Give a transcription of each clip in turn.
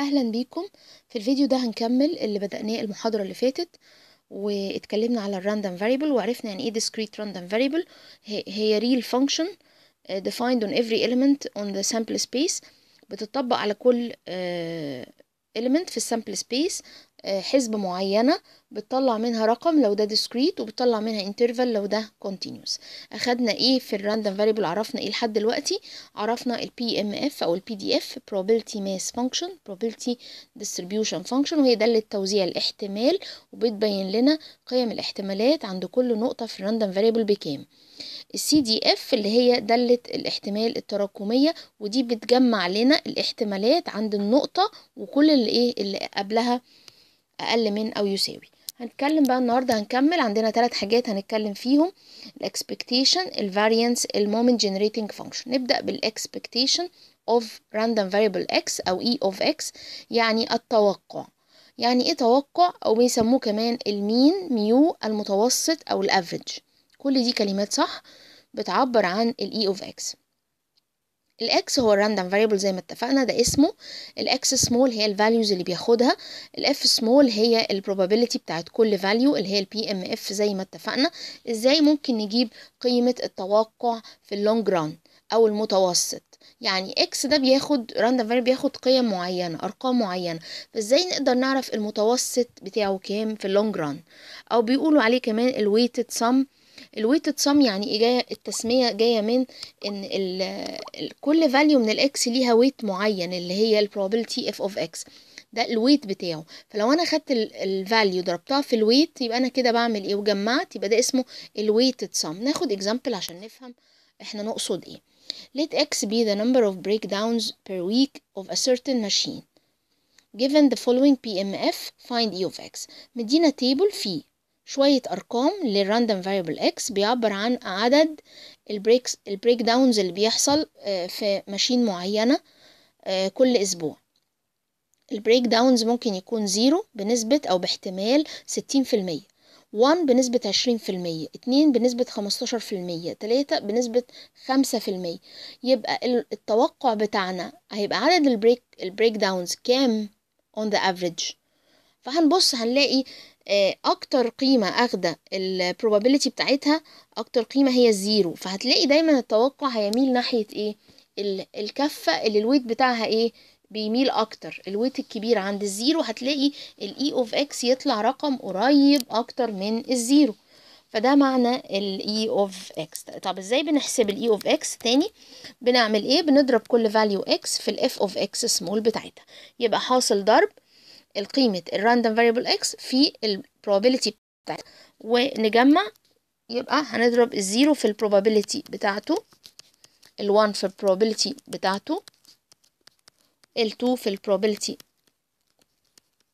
اهلا بيكم في الفيديو ده هنكمل اللي بدأناه المحاضرة اللي فاتت واتكلمنا على random variable وعرفنا يعني ايه discrete random variable هي real function defined on every element on the sample space بتطبق على كل element في sample space حسبة آه، معينة بتطلع منها رقم لو ده discrete وبتطلع منها interval لو ده continuous أخدنا إيه في الراندم فاريبل عرفنا إيه لحد دلوقتي عرفنا ال PMF أو ال PDF probability mass function probability distribution function وهي دالة توزيع الاحتمال وبتبين لنا قيم الاحتمالات عند كل نقطة في الراندم فاريبل بكام ال CDF اللي هي دالة الاحتمال التراكمية ودي بتجمع لنا الاحتمالات عند النقطة وكل اللي ايه اللي قبلها أقل من أو يساوي هنتكلم بقى النهاردة هنكمل عندنا ثلاث حاجات هنتكلم فيهم الاكسبكتيشن الفاريانس المومنت جنريتنج فانكشن نبدأ بالاكسبكتيشن of random variable x أو e of x يعني التوقع يعني ايه توقع أو بيسموه كمان المين ميو المتوسط أو الافريج كل دي كلمات صح بتعبر عن الاي e of x الاكس هو الراندم فاريبل زي ما اتفقنا ده اسمه الاكس سمول هي الفاليوز اللي بياخدها الاف سمول هي البروبابيلتي بتاعت كل فاليو اللي هي البي ام اف زي ما اتفقنا ازاي ممكن نجيب قيمه التوقع في اللونج ران او المتوسط يعني اكس ده بياخد راندم فاريبل بياخد قيم معينه ارقام معينه فازاي نقدر نعرف المتوسط بتاعه كام في اللونج ران او بيقولوا عليه كمان الويتد سم الويتد سام يعني ايه جايه التسميه جايه من ان الـ الـ كل فاليو من الاكس ليها ويت معين اللي هي البروبابيلتي اف اوف اكس ده الويت بتاعه فلو انا خدت الفاليو ضربتها في الويت يبقى انا كده بعمل ايه وجمعت يبقى ده اسمه الويتد سام ناخد اكزامبل عشان نفهم احنا نقصد ايه let x be the number of breakdowns per week of a certain machine given the following PMF find E of x مدينا تيبل فيه شوية أرقام للراندم فاريبل اكس بيعبر عن عدد البريكس البريك داونز اللي بيحصل آه، في ماشين معينة آه، كل أسبوع البريك داونز ممكن يكون زيرو بنسبة أو باحتمال ستين في المية وان بنسبة عشرين في المية اتنين بنسبة خمستاشر في المية تلاتة بنسبة خمسة في المية يبقى التوقع بتاعنا هيبقى عدد البريك البريك داونز كام on the average فهنبص هنلاقي آه، اكتر قيمة اخدة probability بتاعتها اكتر قيمة هي الزيرو فهتلاقي دايما التوقع هيميل ناحية ايه الكفة اللي الويت بتاعها ايه بيميل اكتر الويت الكبير عند الزيرو هتلاقي الاي اوف اكس يطلع رقم قريب اكتر من الزيرو فده معنى الاي اوف اكس طب ازاي بنحسب الاي اوف اكس تاني بنعمل ايه بنضرب كل فاليو اكس في الاف اوف اكس سمول بتاعتها يبقى حاصل ضرب القيمة الراندوم فاريبل اكس في البروبابيلتي بتاعتها ونجمع يبقى هنضرب الزيرو في البروبابيلتي بتاعته الوان في البروبابيلتي بتاعته التو في البروبابيلتي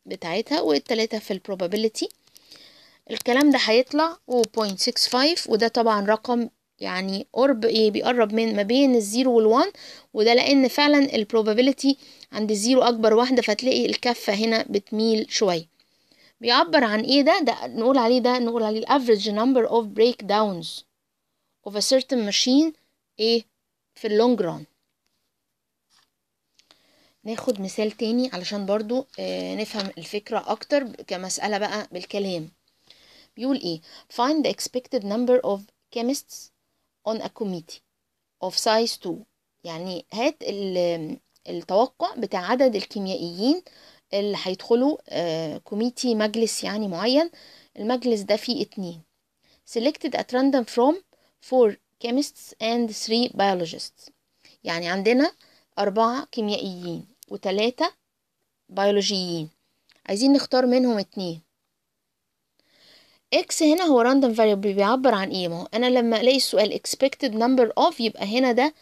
بتاعتها والتلاتة في البروبابيلتي الكلام ده هيطلع 0.65 وده طبعا رقم يعني قرب ايه بيقرب من ما بين الزيرو والوان وده لان فعلا البروبابيلتي عند الزيرو اكبر واحده فتلاقي الكفه هنا بتميل شويه بيعبر عن ايه ده ده نقول عليه ده نقول عليه الافريج نمبر اوف بريك داونز اوف a certain machine ايه في اللونج ران ناخد مثال تاني علشان برضو آه نفهم الفكرة أكتر كمسألة بقى بالكلام بيقول إيه find the expected number of chemists on a committee of size 2 يعني هات التوقع بتاع عدد الكيميائيين اللي هيدخلوا كوميتي آه، مجلس يعني معين المجلس ده فيه اتنين selected at random from four chemists and three biologists يعني عندنا أربعة كيميائيين وتلاتة بيولوجيين عايزين نختار منهم اتنين اكس هنا هو random variable بيعبر عن ايه ما هو انا لما الاقي السؤال expected number of يبقى هنا ده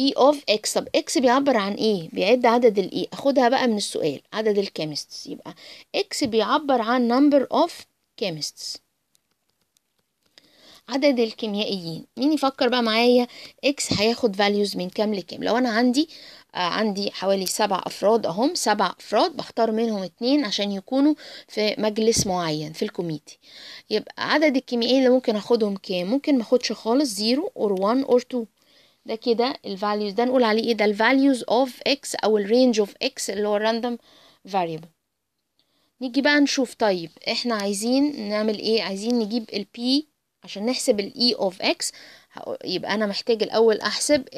e of x طب x بيعبر عن ايه بيعد عدد الايه e. اخدها بقى من السؤال عدد الكيمستس يبقى x بيعبر عن number of chemists عدد الكيميائيين مين يفكر بقى معايا x هياخد values من كام لكام لو انا عندي آه، عندي حوالي سبع أفراد أهم سبع أفراد بختار منهم اتنين عشان يكونوا في مجلس معين في الكوميتي يبقى عدد الكيميائي اللي ممكن أخدهم كام ممكن ما أخدش خالص زيرو أور وان أور تو ده كده الفاليوز ده نقول عليه ايه ده الفاليوز اوف اكس او الرينج اوف اكس اللي هو الراندوم فاريبل نيجي بقى نشوف طيب احنا عايزين نعمل ايه عايزين نجيب البي عشان نحسب الاي اوف اكس يبقى انا محتاج الاول احسب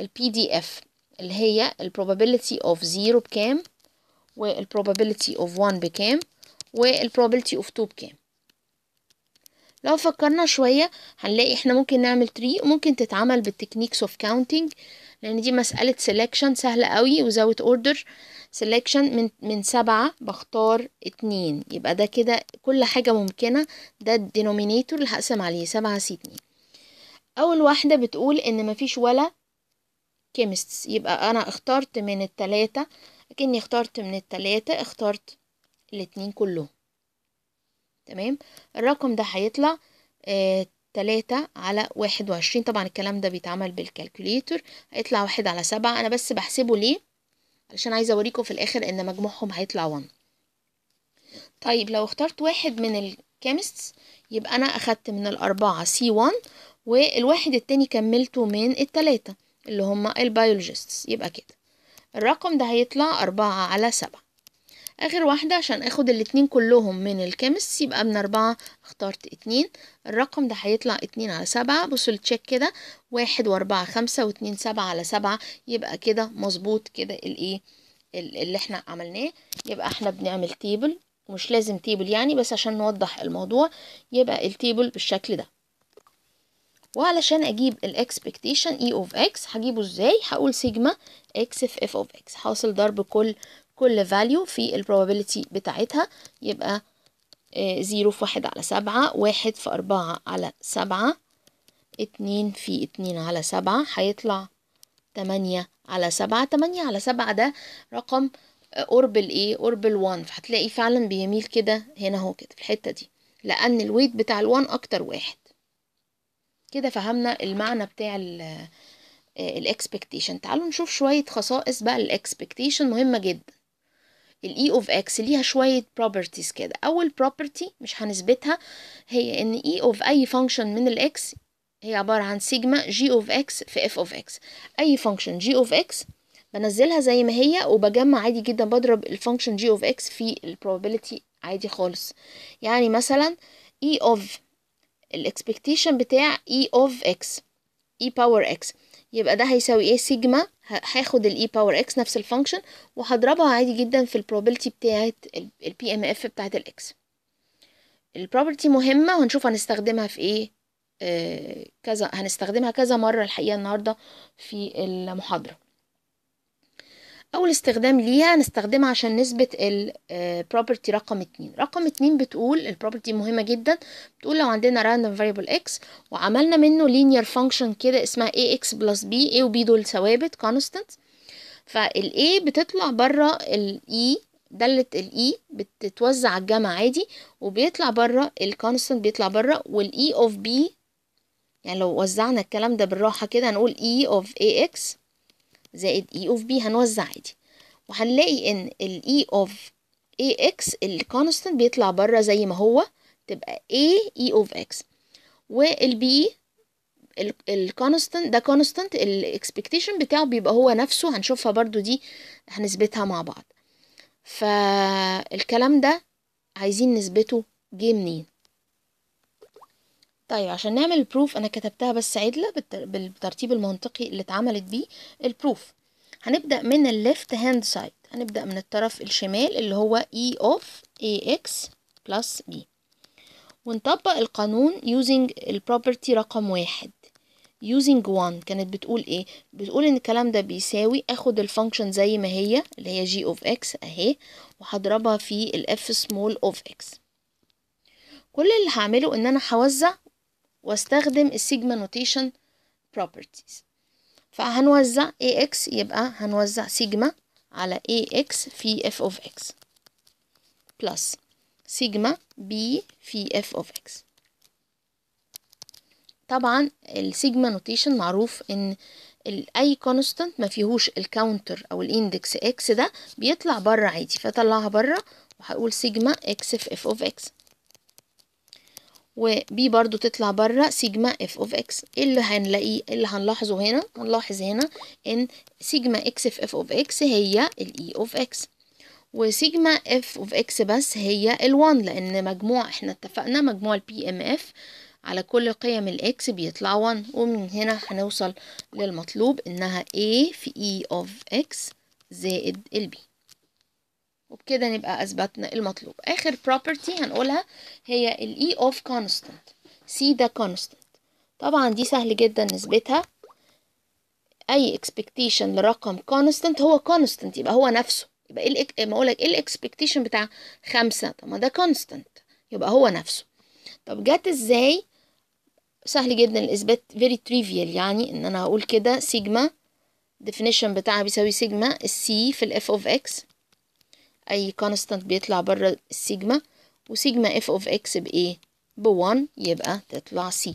البي دي اف اللي هي ال probability of 0 بكام وال probability of 1 بكام وال probability of 2 بكام لو فكرنا شوية هنلاقي احنا ممكن نعمل تري وممكن تتعمل بالتكنيكس اوف كاونتنج لان دي مسألة سيلكشن سهلة قوي وزاوت اوردر سيلكشن من من سبعة بختار اتنين يبقى ده كده كل حاجة ممكنة ده الدينومينيتور اللي هقسم عليه سبعة سي اتنين اول واحدة بتقول ان مفيش ولا chemists يبقى أنا اخترت من التلاتة أكني اخترت من التلاتة اخترت الاتنين كلهم تمام الرقم ده هيطلع آه تلاتة على واحد وعشرين طبعا الكلام ده بيتعمل بالكالكوليتر هيطلع واحد على سبعة أنا بس بحسبه ليه علشان عايزة أوريكم في الآخر إن مجموعهم هيطلع وان طيب لو اخترت واحد من الكيمستس يبقى أنا أخدت من الأربعة سي وان والواحد التاني كملته من التلاتة اللي هم البيولوجيستس يبقى كده الرقم ده هيطلع أربعة على سبعة آخر واحدة عشان أخد الاتنين كلهم من الكيمس يبقى من أربعة اخترت اتنين الرقم ده هيطلع اتنين على سبعة بصوا التشيك كده واحد وأربعة خمسة واتنين سبعة على سبعة يبقى كده مظبوط كده الإيه اللي احنا عملناه يبقى احنا بنعمل تيبل مش لازم تيبل يعني بس عشان نوضح الموضوع يبقى التيبل بالشكل ده وعلشان اجيب الاكسبكتيشن اي اوف اكس هجيبه ازاي هقول سيجما اكس في اف اوف اكس حاصل ضرب كل كل فاليو في البروبابيلتي بتاعتها يبقى زيرو آه، في واحد على سبعة واحد في أربعة على سبعة اتنين في اتنين على سبعة هيطلع 8 على سبعة 8 على سبعة ده رقم قرب الايه قرب ال1 فهتلاقي فعلا بيميل كده هنا اهو كده في الحتة دي لأن الويت بتاع ال1 أكتر واحد كده فهمنا المعنى بتاع الاكسبكتيشن آه، تعالوا نشوف شوية خصائص بقى الاكسبكتيشن مهمة جدا الاي اوف اكس ليها شوية properties كده اول property مش هنثبتها هي ان e اي اوف اي فانكشن من الاكس هي عبارة عن سيجما جي اوف اكس في اف اوف اكس اي فانكشن جي اوف اكس بنزلها زي ما هي وبجمع عادي جدا بضرب الفانكشن جي اوف اكس في البروبابيلتي عادي خالص يعني مثلا اي e اوف الاكسبكتيشن بتاع اي اوف اكس اي باور اكس يبقى ده هيساوي ايه سيجما هاخد الاي باور اكس نفس الفانكشن وهضربها عادي جدا في البروبابيلتي بتاعه البي ام اف بتاعه الاكس البروبرتي مهمه وهنشوف هنستخدمها في ايه آه كذا هنستخدمها كذا مره الحقيقه النهارده في المحاضره اول استخدام ليها نستخدمها عشان نثبت البروبرتي آه، رقم اتنين رقم اتنين بتقول البروبرتي مهمه جدا بتقول لو عندنا random variable x وعملنا منه linear function كده اسمها ax plus b a و b دول ثوابت constant فال a بتطلع بره ال e دالة الاي e بتتوزع على الجمع عادي وبيطلع بره الكونستنت بيطلع بره والاي اوف e بي يعني لو وزعنا الكلام ده بالراحه كده هنقول اي اوف اي اكس زائد E of B هنوزع عادي وهنلاقي إن ال E of AX constant بيطلع بره زي ما هو تبقى A E of X وال B e constant ده ال expectation بتاعه بيبقى هو نفسه هنشوفها برضو دي هنثبتها مع بعض فالكلام ده عايزين نثبته جه منين طيب عشان نعمل البروف انا كتبتها بس عدله بالترتيب المنطقي اللي اتعملت بيه البروف هنبدا من الليفت هاند سايد هنبدا من الطرف الشمال اللي هو e of ax plus b ونطبق القانون using البروبرتي رقم واحد using one كانت بتقول ايه بتقول ان الكلام ده بيساوي اخد الفانكشن زي ما هي اللي هي g of x اهي وهضربها في ال f small of x كل اللي هعمله ان انا هوزع واستخدم السيجما نوتيشن بروبرتيز فهنوزع ax يبقى هنوزع سيجما على ax في f of x plus سيجما b في f of x طبعا السيجما نوتيشن معروف ان اي كونستانت ما فيهوش الكاونتر او الاندكس اكس ده بيطلع بره عادي فطلعها بره وهقول سيجما اكس في اف اوف اكس وبي برضو تطلع بره سيجما اف اوف اكس اللي هنلاقيه إيه اللي هنلاحظه هنا هنلاحظ هنا ان سيجما اكس في اف اوف اكس هي الاي اوف اكس وسيجما اف اوف اكس بس هي ال1 لان مجموع احنا اتفقنا مجموع البي ام اف على كل قيم الاكس بيطلع 1 ومن هنا هنوصل للمطلوب انها a في e of x زائد البي وبكده نبقى اثبتنا المطلوب اخر property هنقولها هي E of constant C ده constant طبعا دي سهل جدا نثبتها اي expectation لرقم constant هو constant يبقى هو نفسه يبقى ايه ما اقولك ايه expectation بتاع خمسة طب ما ده constant يبقى هو نفسه طب جت ازاي سهل جدا الاثبات very trivial يعني ان انا هقول كده سيجما definition بتاعها بيساوي سيجما السي في f of x اي كونستانت بيطلع بره السيجما وسيجما اف اوف اكس بايه ب1 يبقى تطلع سي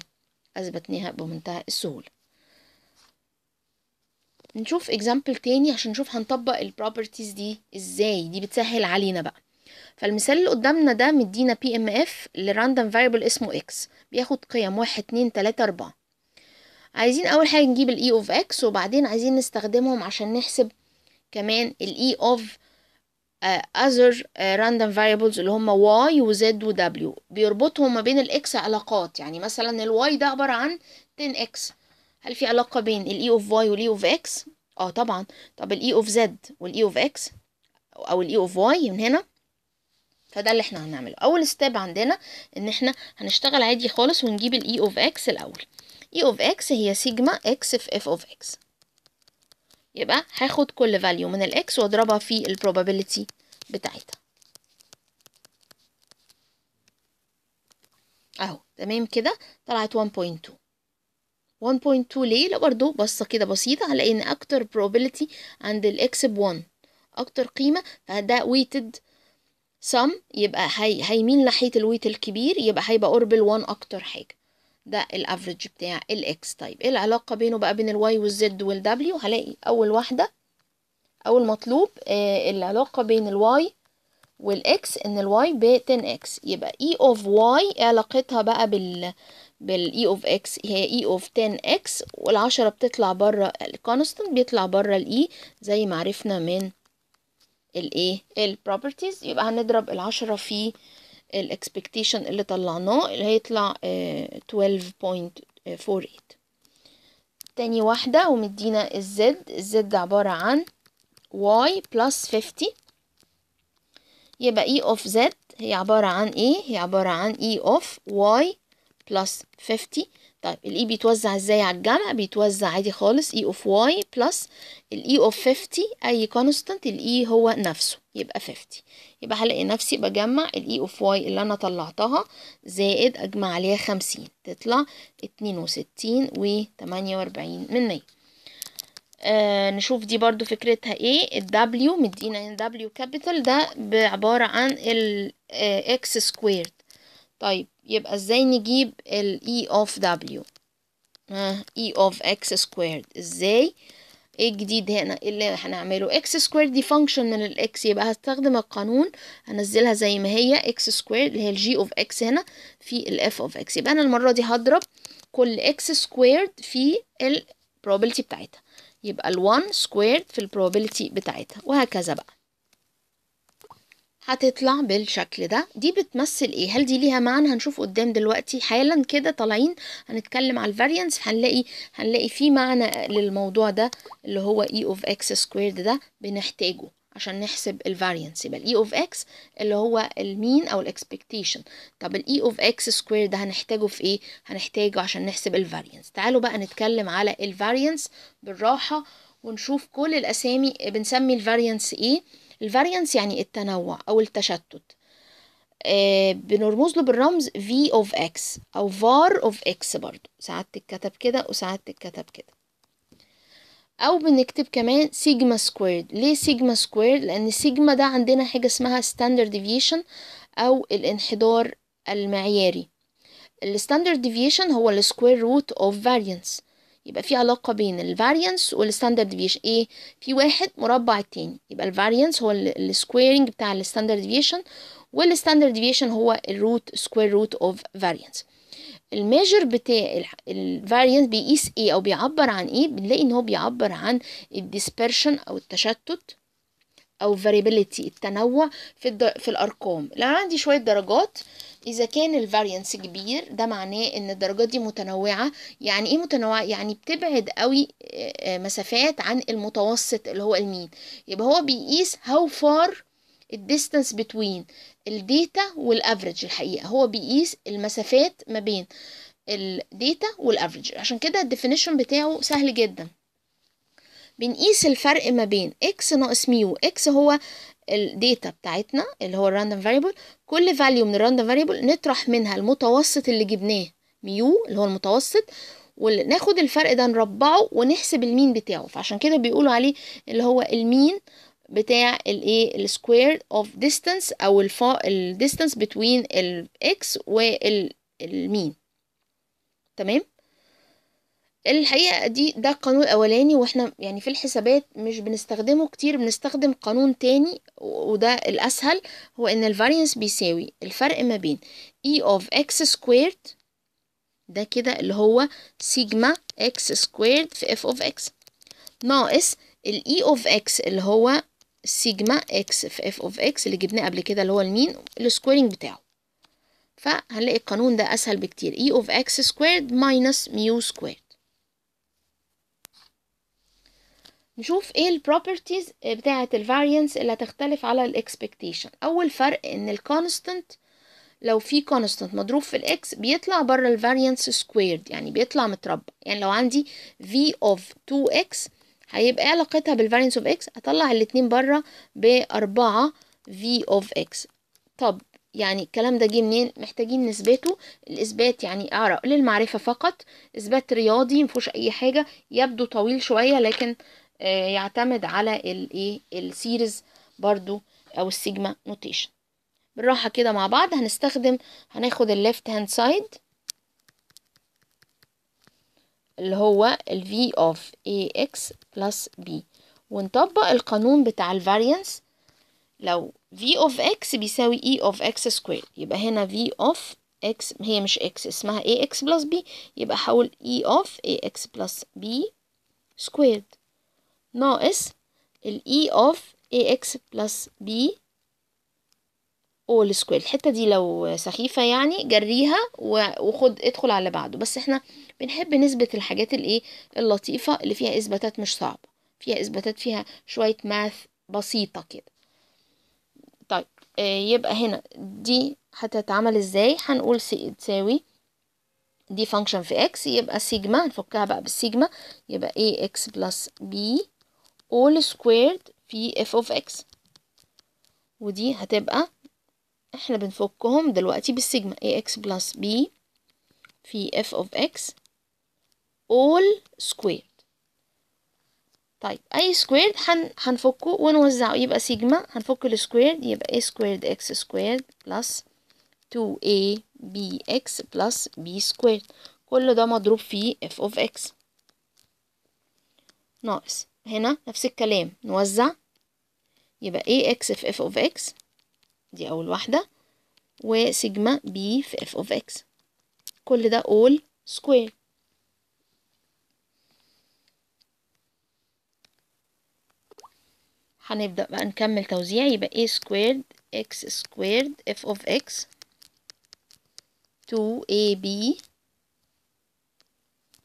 اثبتناها بمنتهى السهوله نشوف اكزامبل تاني عشان نشوف هنطبق البروبرتيز دي ازاي دي بتسهل علينا بقى فالمثال اللي قدامنا ده مدينا بي ام اف لراندوم فاريبل اسمه اكس بياخد قيم واحد اتنين تلاته اربعه عايزين اول حاجه نجيب الاي اوف اكس وبعدين عايزين نستخدمهم عشان نحسب كمان الاي اوف e of آه، other آه، random variables اللي هم y و z و w بيربطهم ما بين x علاقات يعني مثلا y ده عبارة عن 10x هل في علاقة بين ال e of y وال e of x؟ اه طبعا طب ال e of z وال e of x او ال e of y من هنا فده اللي احنا هنعمله اول step عندنا ان احنا هنشتغل عادي خالص ونجيب ال e of x الاول e of x هي سيجما x في f of x يبقى هاخد كل فاليو من الاكس واضربها في probability بتاعتها اهو تمام كده طلعت 1.2 1.2 ليه لا برضو بصة كده بسيطة هلاقي ان اكتر probability عند الاكس ب 1 اكتر قيمة فده weighted sum يبقى هيميل ناحية الويت الكبير يبقى هيبقى قرب ال 1 اكتر حاجة ده الافريج بتاع الاكس طيب ايه العلاقه بينه بقى بين الواي والزد والدبليو هلاقي اول واحده اول مطلوب آه العلاقه بين الواي والاكس ان الواي ب 10 اكس يبقى اي اوف واي علاقتها بقى بال بالاي اوف e اكس هي اي اوف 10 اكس والعشرة بتطلع بره الكونستنت بيطلع بره الاي e زي ما عرفنا من الايه البروبرتيز يبقى هنضرب العشرة في الاكسبكتيشن اللي طلعناه اللي هيطلع 12.48 آه، تاني واحدة ومدينا الزد الزد عبارة عن y plus 50 يبقى e of z هي عبارة عن ايه؟ هي عبارة عن e of y plus 50 طيب الاي e بيتوزع ازاي على الجمع بيتوزع عادي خالص e e اي اوف واي بلس الاي اوف 50 اي كونستانت الاي هو نفسه يبقى 50 يبقى هلاقي نفسي بجمع الاي اوف واي اللي انا طلعتها زائد اجمع عليها 50 تطلع 62 و 48 من 100 آه نشوف دي برضو فكرتها ايه الدبليو مدينا ان دبليو كابيتال ده بعبارة عن الاكس آه، سكويرد طيب يبقى ازاي نجيب ال E of W ها آه، E of X squared ازاي ايه الجديد هنا ايه اللي هنعمله اكس سكوير دي فانكشن من الاكس يبقى هستخدم القانون هنزلها زي ما هي اكس سكوير اللي هي G of X هنا في F of X يبقى انا المره دي هضرب كل اكس squared في probability بتاعتها يبقى ال1 squared في probability بتاعتها وهكذا بقى هتطلع بالشكل ده دي بتمثل ايه هل دي ليها معنى هنشوف قدام دلوقتي حالا كده طالعين هنتكلم على الفاريانس هنلاقي هنلاقي في معنى للموضوع ده اللي هو e of x squared ده بنحتاجه عشان نحسب الفاريانس يبقى الاي اوف اكس اللي هو المين او الاكسبكتيشن طب الاي اوف اكس سكوير ده هنحتاجه في ايه هنحتاجه عشان نحسب الفاريانس تعالوا بقى نتكلم على الفاريانس بالراحه ونشوف كل الاسامي بنسمي الفاريانس ايه الفاريانس يعني التنوع أو التشتت آه، بنرمز له بالرمز V of X أو var of X برضو ساعات تتكتب كده وساعات تتكتب كده أو بنكتب كمان سيجما سكويرد ليه سيجما سكويرد؟ لأن سيجما ده عندنا حاجة اسمها standard deviation أو الانحدار المعياري الستاندرد ديفيشن هو السكوير روت اوف فاريانس يبقى في علاقة بين والـ والستاندرد ديفيشن ايه في واحد مربع التاني يبقى variance هو السكويرنج بتاع الستاندرد ديفيشن والستاندرد ديفيشن هو الروت سكوير روت اوف الـ الميجر بتاع variance بيقيس ايه او بيعبر عن ايه بنلاقي ان هو بيعبر عن الديسبرشن او التشتت او variability التنوع في, في الارقام لو عندي شويه درجات إذا كان الفارينس كبير ده معناه إن الدرجات دي متنوعة يعني إيه متنوعة؟ يعني بتبعد قوي مسافات عن المتوسط اللي هو المين يبقى هو بيقيس how far الديستانس بتوين الديتا والافريج الحقيقه هو بيقيس المسافات ما بين الديتا والافريج عشان كده الديفينيشن بتاعه سهل جدا بنقيس الفرق ما بين x ناقص ميو x هو الداتا بتاعتنا اللي هو الراندوم فاريبل كل فاليو من الراندوم فاريبل نطرح منها المتوسط اللي جبناه ميو اللي هو المتوسط وناخد الفرق ده نربعه ونحسب المين بتاعه فعشان كده بيقولوا عليه اللي هو المين بتاع الايه السكوير اوف ديستانس او الفا الديستانس بتوين الاكس والمين تمام الحقيقة دي ده القانون الأولاني واحنا يعني في الحسابات مش بنستخدمه كتير بنستخدم قانون تاني وده الأسهل هو إن الفارينس بيساوي الفرق ما بين E of x squared ده كده اللي هو سيجما x squared في f of x ناقص ال E of x اللي هو سيجما x في f of x اللي جبناه قبل كده اللي هو المين السكويرنج بتاعه فهنلاقي القانون ده أسهل بكتير E of x squared minus mu squared نشوف ايه البروبرتيز بتاعة الفاريانس اللي هتختلف على الاكسبكتيشن اول فرق ان الكونستنت لو في كونستنت مضروب في الاكس بيطلع بره الفاريانس سكويرد يعني بيطلع متربع يعني لو عندي v اوف 2x هيبقى إيه علاقتها بالفاريانس اوف x هطلع الاتنين بره ب 4 v اوف x طب يعني الكلام ده جه منين محتاجين نثبته الاثبات يعني اعرف للمعرفه فقط اثبات رياضي مفيهوش اي حاجه يبدو طويل شويه لكن آه، يعتمد على الايه السيريز برضو او السيجما نوتيشن بالراحه كده مع بعض هنستخدم هناخد الليفت هاند سايد اللي هو ال v of ax plus b ونطبق القانون بتاع variance لو v of x بيساوي e of x squared يبقى هنا v of x هي مش x اسمها ax plus b يبقى حول e of ax plus b squared ناقص ال e of ax plus b all square الحتة دي لو سخيفة يعني جريها وخد ادخل على اللي بعده بس احنا بنحب نثبت الحاجات الايه اللطيفة اللي فيها اثباتات مش صعبة فيها اثباتات فيها شوية ماث بسيطة كده طيب آه، يبقى هنا دي هتتعمل ازاي هنقول تساوي دي فانكشن في x يبقى سيجما هنفكها بقى بالسيجما يبقى ax plus b all squared في f of x ودي هتبقى احنا بنفكهم دلوقتي بالسيجما ax plus b في f of x all squared طيب اي squared هن... هنفكه ونوزعه يبقى سيجما هنفك ال squared يبقى a squared x squared plus 2abx plus b squared كل ده مضروب في f of x ناقص هنا نفس الكلام نوزع يبقى ايه اكس في اف اوف اكس دي اول واحدة وسيجما بي في اف اوف اكس كل ده اول سكوير هنبدأ بقى نكمل توزيع يبقى a squared x squared f of x 2ab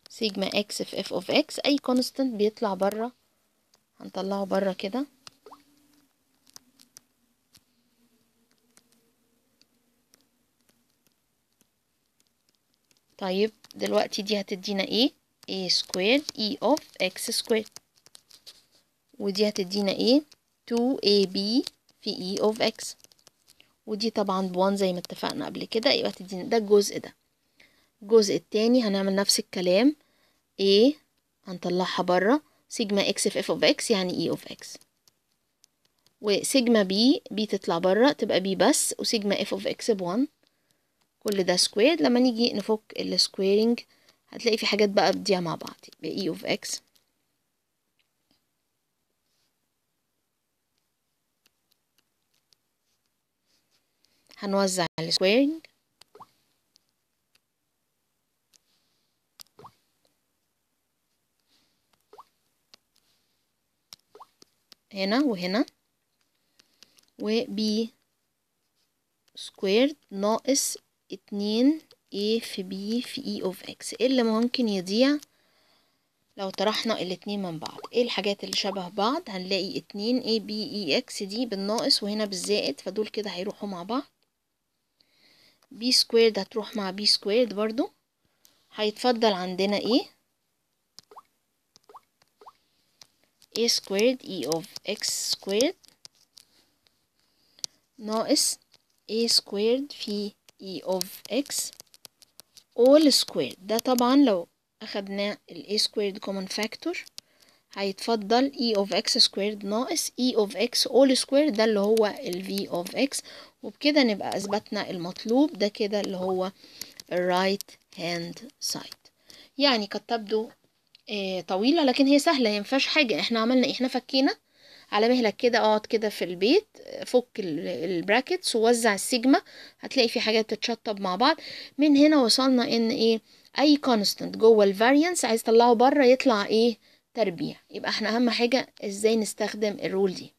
سيجما x في f of x أي كونستنت بيطلع بره هنطلعه بره كده طيب دلوقتي دي هتدينا ايه a سكوير e of x سكوير ودي هتدينا ايه 2ab في e of x ودي طبعا ب1 زي ما اتفقنا قبل كده يبقى تدينا ده الجزء ده الجزء التاني هنعمل نفس الكلام a هنطلعها بره سيجما اكس في اف اوف اكس يعني اي اوف اكس وسيجما بي بي تطلع بره تبقى بي بس وسيجما اف اوف اكس بوان كل ده سكوير لما نيجي نفك السكويرنج هتلاقي في حاجات بقى بتضيع مع بعض بإي اوف اكس هنوزع السكويرنج هنا وهنا و B سكويرد ناقص اتنين A في B في E of X ايه اللي ممكن يضيع لو طرحنا الاتنين من بعض ايه الحاجات اللي شبه بعض هنلاقي اتنين A B E X دي بالناقص وهنا بالزائد فدول كده هيروحوا مع بعض B سكويرد هتروح مع B سكويرد برضو هيتفضل عندنا ايه a squared e of x squared ناقص a squared في e of x all squared ده طبعا لو أخدنا ال a squared common factor هيتفضل e of x squared ناقص e of x all squared ده اللي هو ال v of x وبكده نبقى أثبتنا المطلوب ده كده اللي هو right hand side يعني قد تبدو آه، طويلة لكن هي سهلة ما فيهاش حاجة احنا عملنا ايه احنا فكينا على مهلك كده اقعد كده في البيت فك البراكتس ووزع السيجما هتلاقي في حاجات بتتشطب مع بعض من هنا وصلنا ان ايه اي كونستنت جوه الفاريانس عايز تطلعه بره يطلع ايه تربيع يبقى احنا اهم حاجة ازاي نستخدم الرول دي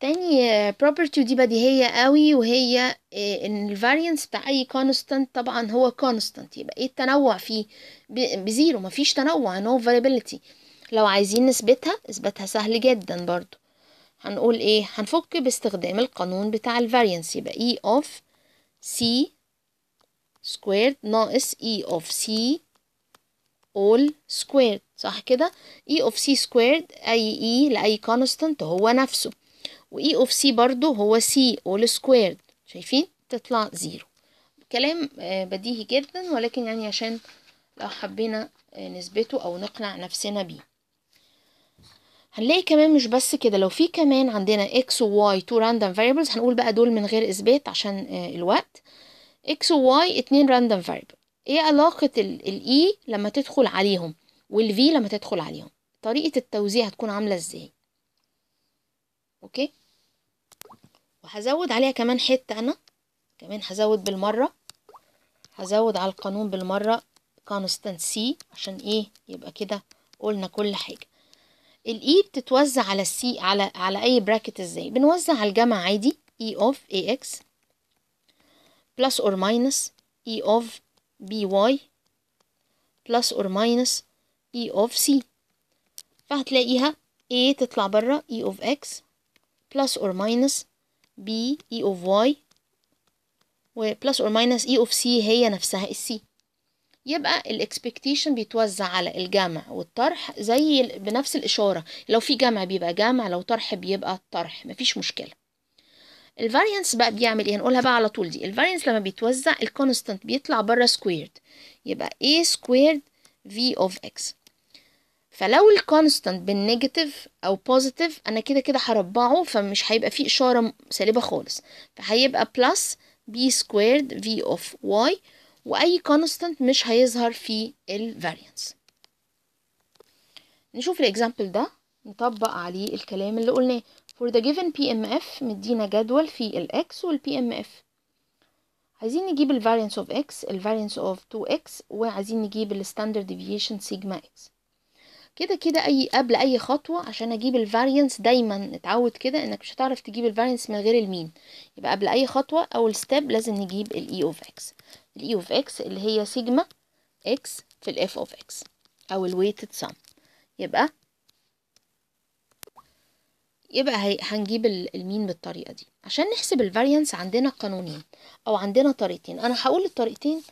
تاني آه، property دي بديهية قوي وهي آه، ان الفارينس بتاع اي constant طبعا هو constant يبقى ايه التنوع فيه بزيرو مفيش تنوع no variability لو عايزين نثبتها اثباتها سهل جدا برضو هنقول ايه هنفك باستخدام القانون بتاع الفارينس يبقى e of c squared ناقص e of c all squared صح كده e of c squared اي e لأي constant هو نفسه واي اوف سي برضو هو سي اول سكويرد شايفين تطلع زيرو كلام آه، بديهي جدا ولكن يعني عشان لو حبينا آه، نثبته او نقنع نفسنا بيه هنلاقي كمان مش بس كده لو في كمان عندنا x و y two random variables هنقول بقى دول من غير اثبات عشان آه، الوقت x و y اتنين random variable ايه علاقة ال e لما تدخل عليهم وال v لما تدخل عليهم طريقة التوزيع هتكون عاملة ازاي اوكي وهزود عليها كمان حتة انا كمان هزود بالمرة هزود على القانون بالمرة سي عشان ايه يبقى كده قلنا كل حاجة الاي بتتوزع على السي على على اي براكت ازاي بنوزع على الجمع عادي e of بلس plus or minus e of واي plus or minus e of c فهتلاقيها a تطلع بره e of x plus or minus e of y و plus or minus e of c هي نفسها c يبقى الاكسبكتيشن بيتوزع على الجمع والطرح زي بنفس الاشاره لو في جمع بيبقى جمع لو طرح بيبقى طرح مفيش مشكله الفاريانس بقى بيعمل ايه هنقولها بقى على طول دي الفاريانس لما بيتوزع الكونستانت بيطلع بره سكويرد يبقى a سكويرد v of x فلو الكونستانت بالنيجاتيف او بوزيتيف انا كده كده هربعه فمش هيبقى فيه اشاره سالبه خالص فهيبقى بلس بي سكويرد في اوف واي واي كونستانت مش هيظهر في الفاريانس نشوف الاكزامبل ده نطبق عليه الكلام اللي قلناه for the given PMF مدينا جدول في الاكس x ام PMF عايزين نجيب الفاريانس variance of x اوف variance of 2x وعايزين نجيب الستاندرد standard deviation اكس x كده كده اي قبل اي خطوه عشان اجيب الفارينس دايما اتعود كده انك مش هتعرف تجيب الفارينس من غير المين يبقى قبل اي خطوه اول ستيب لازم نجيب الاي اوف اكس الاي اوف اكس اللي هي سيجما اكس في الاف اوف اكس او الويتد سام يبقى يبقى هنجيب المين بالطريقه دي عشان نحسب الفارينس عندنا قانونين او عندنا طريقتين انا هقول الطريقتين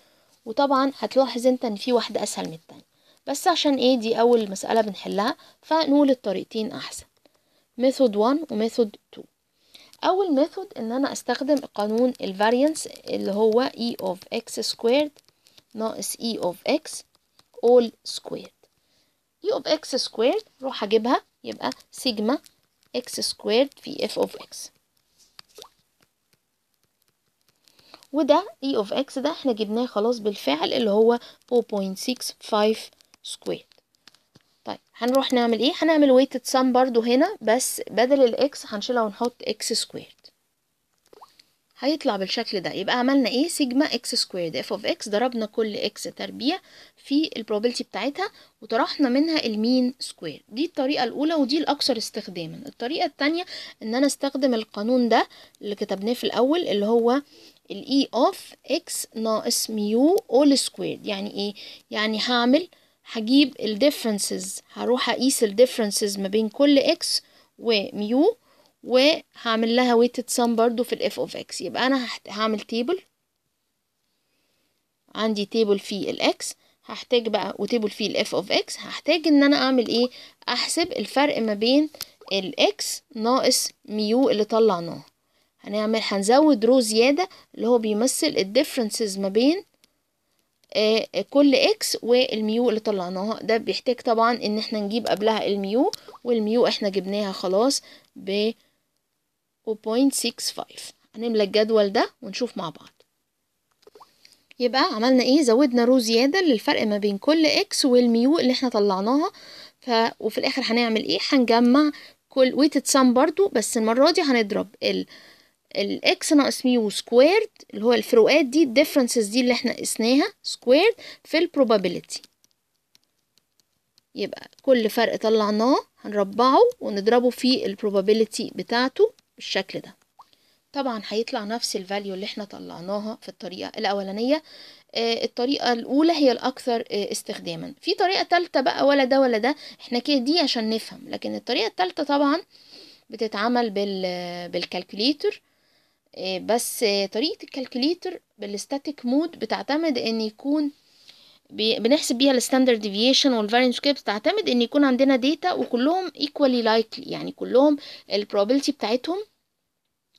وطبعا هتلاحظ انت ان في واحده اسهل من التانيه بس عشان ايه دي اول مسألة بنحلها فنقول الطريقتين احسن ميثود 1 وميثود 2 اول ميثود ان انا استخدم قانون الفاريانس اللي هو e of x squared ناقص e of x all squared e of x squared روح اجيبها يبقى سيجما x squared في f of x وده e of x ده احنا جبناه خلاص بالفعل اللي هو 0.655 سكوير طيب هنروح نعمل ايه هنعمل ويتد سام برضو هنا بس بدل الاكس هنشيلها ونحط اكس سكوير هيطلع بالشكل ده يبقى عملنا ايه سيجما اكس سكويرد اف اوف اكس ضربنا كل اكس تربيع في البروبابيلتي بتاعتها وطرحنا منها المين سكوير دي الطريقه الاولى ودي الاكثر استخداما الطريقه الثانيه ان انا استخدم القانون ده اللي كتبناه في الاول اللي هو الاي اوف اكس ناقص ميو اول سكويرد يعني ايه يعني هعمل هجيب ال differences هروح أقيس ال differences ما بين كل إكس وميو وهعمل لها weighted sum برضو في ال f of x يبقى أنا هعمل table عندي table فيه ال x هحتاج بقى و table فيه ال f of x هحتاج ان انا اعمل ايه احسب الفرق ما بين ال x ناقص ميو اللي طلعناه هنعمل هنزود رو زيادة اللي هو بيمثل differences ما بين آه، آه، كل اكس والميو اللي طلعناها ده بيحتاج طبعا ان احنا نجيب قبلها الميو والميو احنا جبناها خلاص ب 0.65 هنملى الجدول ده ونشوف مع بعض يبقى عملنا ايه زودنا رو زياده للفرق ما بين كل اكس والميو اللي احنا طلعناها ف... وفي الاخر هنعمل ايه هنجمع كل ويتد سام برضو بس المره دي هنضرب ال الاكس ناقص ميو سكويرد اللي هو الفروقات دي الديفرنسز دي اللي احنا قسناها سكويرد في البروبابيلتي يبقى كل فرق طلعناه هنربعه ونضربه في البروبابيلتي بتاعته بالشكل ده طبعا هيطلع نفس الفاليو اللي احنا طلعناها في الطريقه الاولانيه آه، الطريقه الاولى هي الاكثر آه، استخداما في طريقه ثالثه بقى ولا ده ولا ده احنا كده دي عشان نفهم لكن الطريقه الثالثه طبعا بتتعمل بال آه، بالكالكوليتر آه، بس آه، طريقة الكالكوليتر بالستاتيك مود بتعتمد ان يكون بنحسب بيها الستاندرد ديفيشن والفارينس كده بتعتمد ان يكون عندنا داتا وكلهم ايكوالي لايكلي يعني كلهم البروبابيلتي بتاعتهم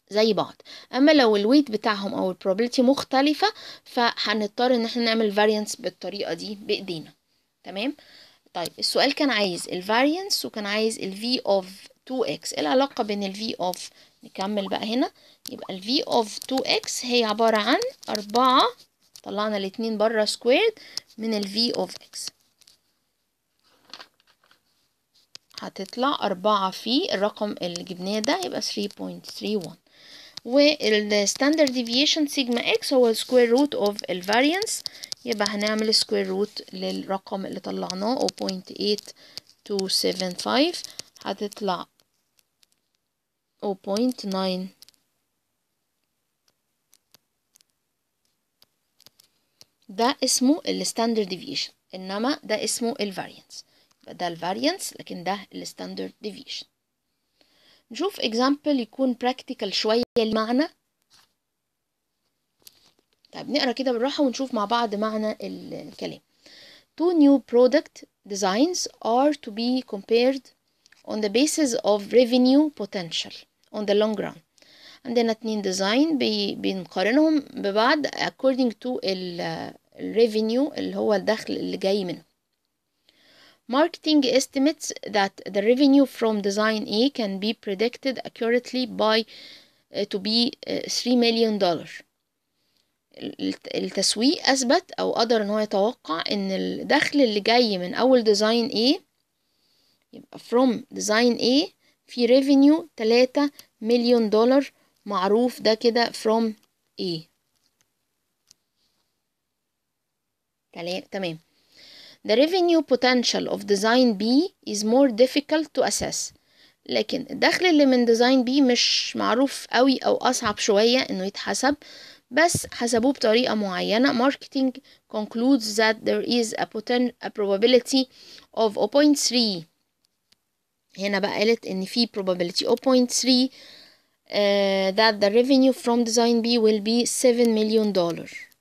زي بعض اما لو الويت بتاعهم او البروبابيلتي مختلفة فهنضطر ان احنا نعمل فارينس بالطريقة دي بايدينا تمام طيب السؤال كان عايز الفارينس وكان عايز ال v of 2x ايه العلاقة بين ال v of نكمل بقى هنا يبقى ال v of 2x هي عبارة عن أربعة طلعنا الاتنين برا سكويرد من ال v of x هتطلع أربعة في الرقم اللي جبناه ده يبقى 3.31 standard ديفيشن سيجما x هو root روت اوف variance يبقى هنعمل سكوير روت للرقم اللي طلعناه 0.8275 هتطلع 0.9 ده اسمه الستاندرد ديفيشن انما ده اسمه الفاريانس يبقى ده الفاريانس لكن ده الستاندرد ديفيشن نشوف اكزامبل يكون براكتيكال شويه المعنى طيب نقرا كده بالراحه ونشوف مع بعض معنى الكلام two new product designs are to be compared on the basis of revenue potential on the long run عندنا اتنين ديزاين بنقارنهم ببعض according to ال الريفينيو اللي هو الدخل اللي جاي منه Marketing estimates that the revenue from design A can be predicted accurately by uh, to be uh, 3 million dollar التسويق أثبت أو قدر إن هو يتوقع إن الدخل اللي جاي من أول ديزاين A يبقى from design A في revenue 3 مليون دولار معروف ده كده from A تمام The revenue potential of design B is more difficult to assess لكن الدخل اللي من design B مش معروف قوي او اصعب شوية انه يتحسب بس حسبوه بطريقة معينة marketing concludes that there is a, poten a probability of 0.3 هنا بقى قالت ان في probability 0.3 uh, that the revenue from design B will be 7 million dollars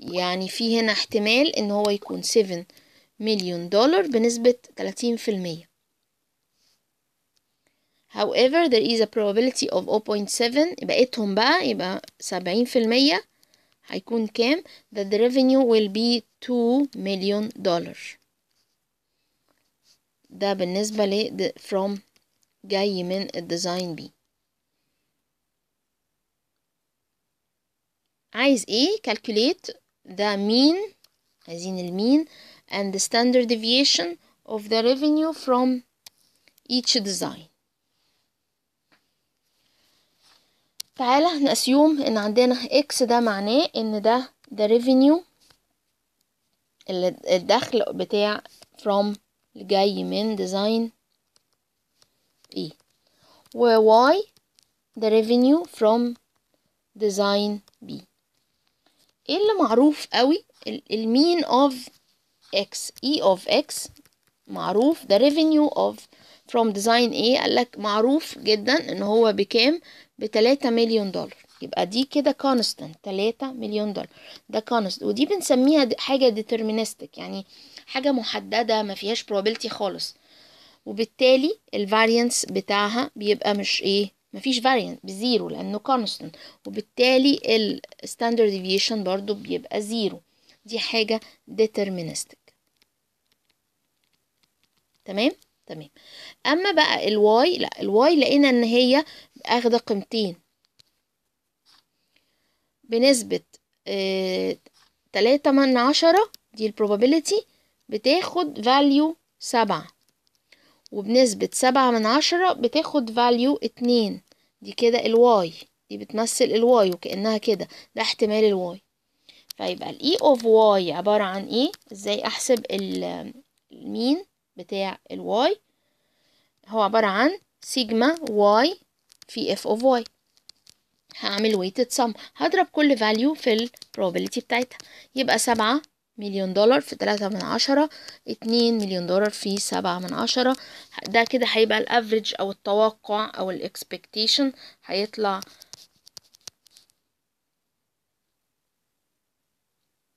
يعني في هنا احتمال ان هو يكون 7 مليون دولار بنسبة 30% however there is a probability of 0.7 بقيتهم بقى يبقى 70% هيكون كام that the revenue will be 2 مليون دولار ده بالنسبة ل from جاي من الديزاين بي عايز ايه calculate the mean عايزين المين and the standard deviation of the revenue from each design تعالى نأسيوم ان عندنا x ده معناه ان ده the revenue الدخل بتاع from اللي جاي من design E و y the revenue from design B ايه اللي معروف قوي المين اوف اكس اي اوف اكس معروف the revenue of from design A قالك معروف جدا ان هو بكام بتلاتة مليون دولار يبقى دي كده constant تلاتة مليون دولار ده constant ودي بنسميها حاجة deterministic يعني حاجة محددة ما فيهاش probability خالص وبالتالي الفارينس بتاعها بيبقى مش ايه مفيش variant بزيرو لأنه كونستنت وبالتالي الستاندرد ديفيشن برضو بيبقى زيرو دي حاجة deterministic تمام تمام أما بقى الواي لا الواي لقينا إن هي أخدة قيمتين بنسبة آه، تلاتة من عشرة دي البروبابيلتي بتاخد فاليو سبعة وبنسبة سبعة من عشرة بتاخد فاليو اتنين دي كده الواي دي بتمثل الواي وكأنها كده ده احتمال الواي فيبقى الاي اوف واي عبارة عن ايه ازاي احسب المين بتاع الواي هو عبارة عن سيجما واي في اف اوف واي هعمل ويتد سم هضرب كل فاليو في البروبابيلتي بتاعتها يبقى سبعة مليون دولار في تلاتة من عشرة اتنين مليون دولار في سبعة من عشرة ده كده هيبقى الافريج او التوقع او الاكسبكتيشن هيطلع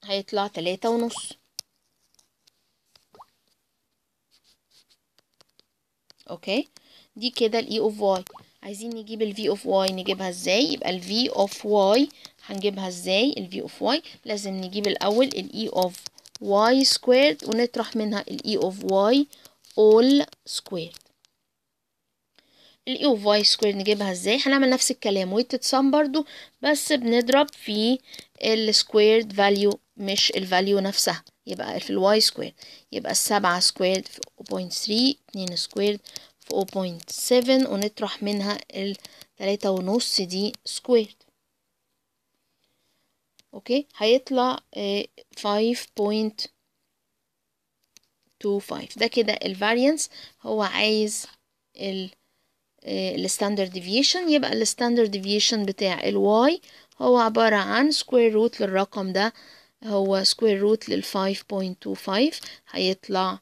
هيطلع تلاتة ونص اوكي دي كده الاي اوف واي عايزين نجيب v اوف y نجيبها ازاي يبقى v اوف y هنجيبها ازاي v اوف y لازم نجيب الاول e اوف y squared ونطرح منها e of اوف all squared ال e اوف y سكوير نجيبها ازاي هنعمل نفس الكلام ويتد برضو بس بنضرب في squared value مش value نفسها يبقى في y سكوير يبقى السبعة squared 0.3 2 squared سكوير 0.7 ونطرح منها التلاتة ونص دي سكوير اوكي هيطلع 5.25 آه، ده كده الفاريانس هو عايز الستاندرد آه، ديفيشن يبقى الستاندرد ديفيشن بتاع الواي هو عبارة عن سكوير روت للرقم ده هو سكوير روت لل 5.25 هيطلع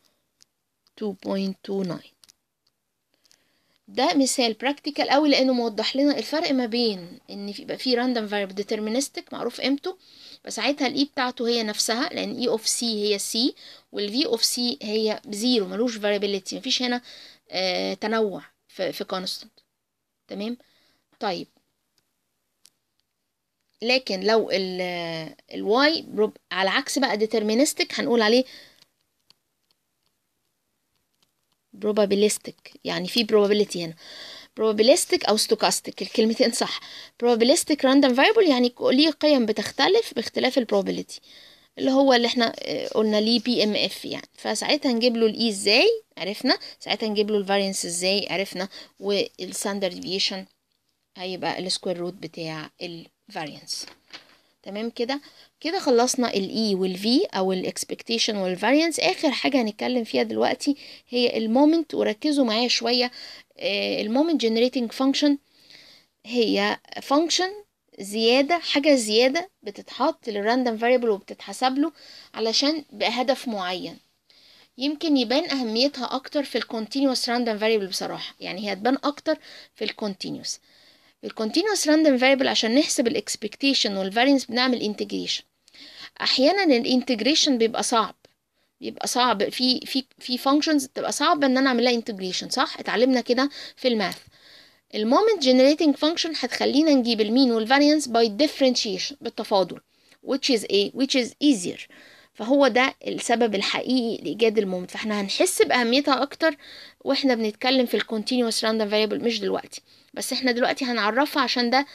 2.29 ده مثال براكتيكال قوي لانه موضح لنا الفرق ما بين ان يبقى في راندوم فاريبل ديترمينستك معروف قيمته فساعتها الاي e بتاعته هي نفسها لان اي اوف سي هي سي والفي اوف سي هي بزيرو ملوش فاريبيليتي مفيش هنا آه تنوع في, في كونستنت تمام طيب لكن لو الواي آه، على عكس بقى ديترمينستك هنقول عليه probabilistic يعني في probability هنا probabilistic أو stochastic الكلمتين صح probabilistic random variable يعني ليه قيم بتختلف باختلاف probability اللي هو اللي احنا آه، قلنا ليه بي ام اف يعني فساعتها نجيب له الاي e ازاي عرفنا ساعتها نجيب له الفارينس ازاي عرفنا والستاندرد ديفيشن هيبقى السكوير روت بتاع الفارينس تمام كده كده خلصنا E وال V او expectation وال variance اخر حاجه هنتكلم فيها دلوقتي هي المومنت وركزوا معايا شويه آه، المومنت generating function هي function زياده حاجه زياده بتتحط Random variable وبتتحسب له علشان بهدف معين يمكن يبان اهميتها اكتر في الكونتينوس Random variable بصراحه يعني هي هتبان اكتر في الكونتينوس الكونتينوس Random variable عشان نحسب الاكسبكتيشن والفارينس بنعمل integration احيانا الانتجريشن بيبقى صعب بيبقى صعب في في في فانكشنز بتبقى صعب ان انا اعمل لها انتجريشن صح اتعلمنا كده في الماث المومنت جنريتنج فانكشن هتخلينا نجيب المين والفاريانس باي differentiation بالتفاضل which is a which is easier فهو ده السبب الحقيقي لايجاد المومنت فاحنا هنحس باهميتها اكتر واحنا بنتكلم في الكونتينوس راندوم فاريبل مش دلوقتي بس احنا دلوقتي هنعرفها عشان ده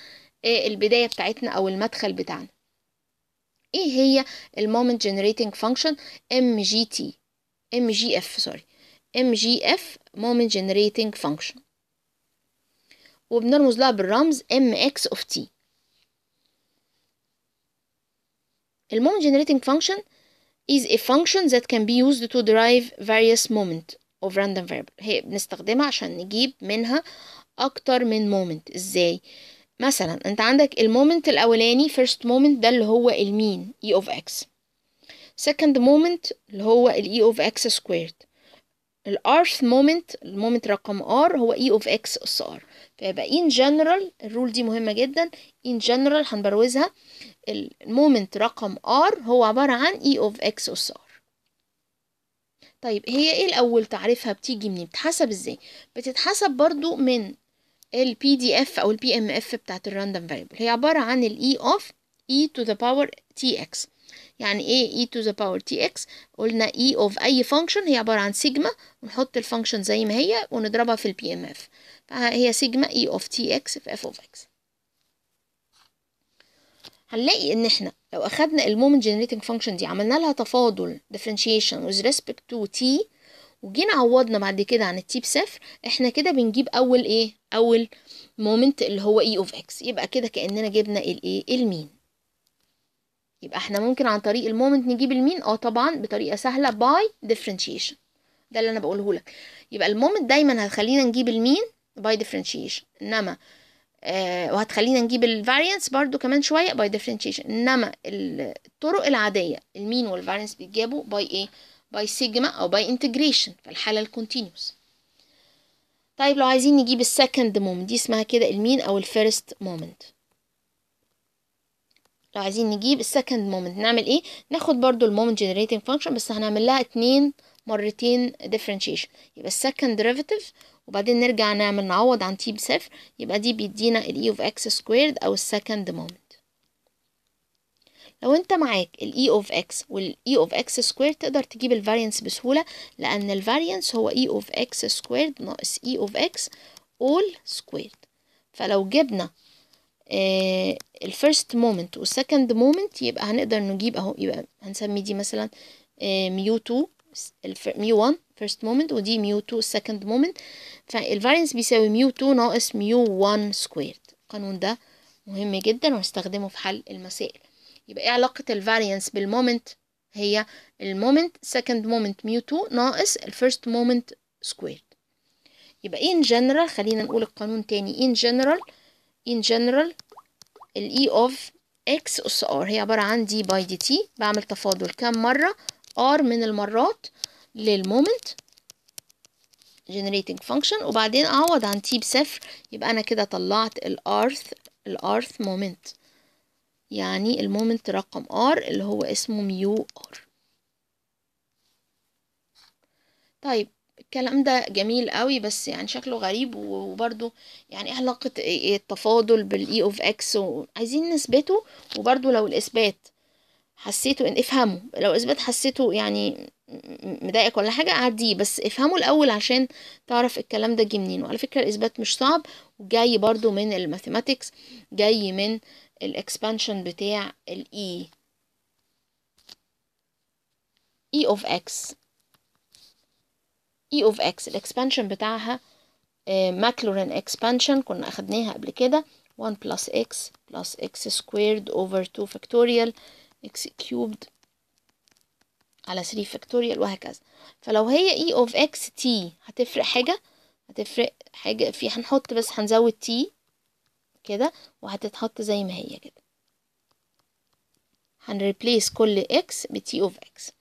آه، البدايه بتاعتنا او المدخل بتاعنا ايه هي المومنت جنريتنج فانكشن ام جي تي ام جي اف سوري ام جي اف مومنت جنريتنج فانكشن وبنرمز لها بالرمز ام اكس اوف تي المومنت جنريتنج فانكشن is a function that can be used to derive various moment of random variable هي بنستخدمها عشان نجيب منها اكتر من moment ازاي مثلا انت عندك المومنت الاولاني first moment ده اللي هو المين e of x second moment اللي هو ال e of x squared ال rth moment المومنت رقم r هو e of x اس r فيبقى in general الرول دي مهمة جدا in general هنبروزها المومنت رقم r هو عبارة عن e of x اس r طيب هي ايه الاول تعريفها بتيجي منين بتحسب ازاي بتتحسب برضو من البي دي اف او البي ام اف بتاعت الراندوم فاريبل هي عباره عن الاي اوف اي تو ذا باور تي اكس يعني ايه e e اي تو ذا باور تي اكس قلنا اي اوف اي فانكشن هي عباره عن سيجما ونحط الفانكشن زي ما هي ونضربها في البي ام اف فهي سيجما اي اوف تي اكس في اف اوف اكس هنلاقي ان احنا لو اخدنا المومنت جنريتنج فانكشن دي عملنا لها تفاضل differentiation with respect to t وجينا عوضنا بعد كده عن التيب صفر احنا كده بنجيب اول ايه اول مومنت اللي هو اي اوف اكس يبقى كده كاننا جبنا الايه المين يبقى احنا ممكن عن طريق المومنت نجيب المين اه طبعا بطريقه سهله باي ديفرنشيشن ده اللي انا بقوله لك يبقى المومنت دايما هتخلينا نجيب المين باي ديفرنشيشن انما آه وهتخلينا نجيب الفاريانس برضو كمان شويه باي ديفرنشيشن انما الطرق العاديه المين والفاريانس بيتجابوا باي ايه باي سيجما أو باي انتجريشن الحالة الكونتينوس طيب لو عايزين نجيب السكند مومنت دي اسمها كده المين أو الفيرست مومنت لو عايزين نجيب السكند مومنت نعمل ايه ناخد برضو المومنت جنريتنج فانكشن بس هنعمل لها اتنين مرتين differentiation يبقى السكند derivative وبعدين نرجع نعمل نعوض عن t بصفر يبقى دي بيدينا الاي e of x squared او السكند مومنت لو انت معاك e of x وال e of x سكوير تقدر تجيب variance بسهوله لان variance هو e of x سكوير ناقص e of x all سكوير فلو جبنا آه، first moment وال second moment يبقى هنقدر نجيب اهو يبقى هنسمي دي مثلا ميو 2 ميو 1 first moment ودي ميو 2 moment فال variance بيساوي ميو 2 ناقص ميو 1 سكوير القانون ده مهم جدا وهستخدمه في حل المسائل يبقى ايه علاقة الفاريانس بالمومنت هي المومنت second moment ميو 2 ناقص الفيرست moment سكوير يبقى in general خلينا نقول القانون تاني in general in general ال e of x أس r هي عبارة عن d by dt بعمل تفاضل كام مرة r من المرات للمومنت generating function وبعدين أعوض عن t بصفر يبقى أنا كده طلعت الارث الارث مومنت يعني المومنت رقم R اللي هو اسمه ميو R طيب الكلام ده جميل قوي بس يعني شكله غريب وبرده يعني ايه علاقة إيه، إيه التفاضل بالاي اوف e اكس عايزين نثبته وبرده لو الاثبات حسيته ان افهمه لو اثبات حسيته يعني مضايقك ولا حاجة عديه بس افهمه الأول عشان تعرف الكلام ده جه منين وعلى فكرة الإثبات مش صعب وجاي برضو من الماثيماتكس جاي من الاكسبانشن بتاع الاي e. e of x e of x الاكسبانشن بتاعها ماكلورين آه، اكسبانشن كنا اخدناها قبل كده 1 plus x plus x squared over 2 factorial x cubed على 3 factorial وهكذا فلو هي e of x t هتفرق حاجة هتفرق حاجة في هنحط بس هنزود t كده وهتتحط زي ما هي كده هنريبليس كل x ب t of x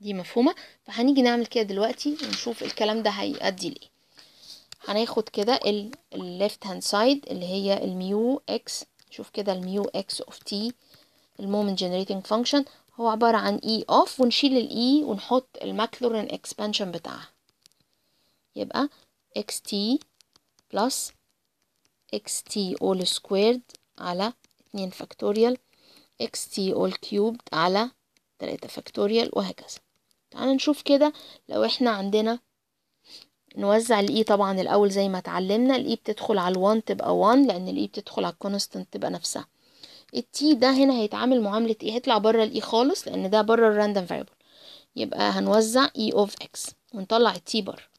دي مفهومة فهنيجي نعمل كده دلوقتي ونشوف الكلام ده هيؤدي لإيه هناخد كده left hand side اللي هي الميو x شوف كده الميو of t تي المومنت generating function هو عبارة عن e of ونشيل ال e ونحط الماكلورين expansion بتاعها يبقى xt plus اكس تي اول سكويرد على 2 فاكتوريال اكس تي اول كيوبد على 3 فاكتوريال وهكذا تعالى نشوف كده لو احنا عندنا نوزع e طبعا الاول زي ما اتعلمنا e بتدخل علي ال1 تبقى 1 لان e بتدخل على الكونستنت تبقى نفسها t ده هنا هيتعامل معاملة ايه هيطلع بره e خالص لان ده بره random فاريبل يبقى هنوزع اي اوف اكس ونطلع t بره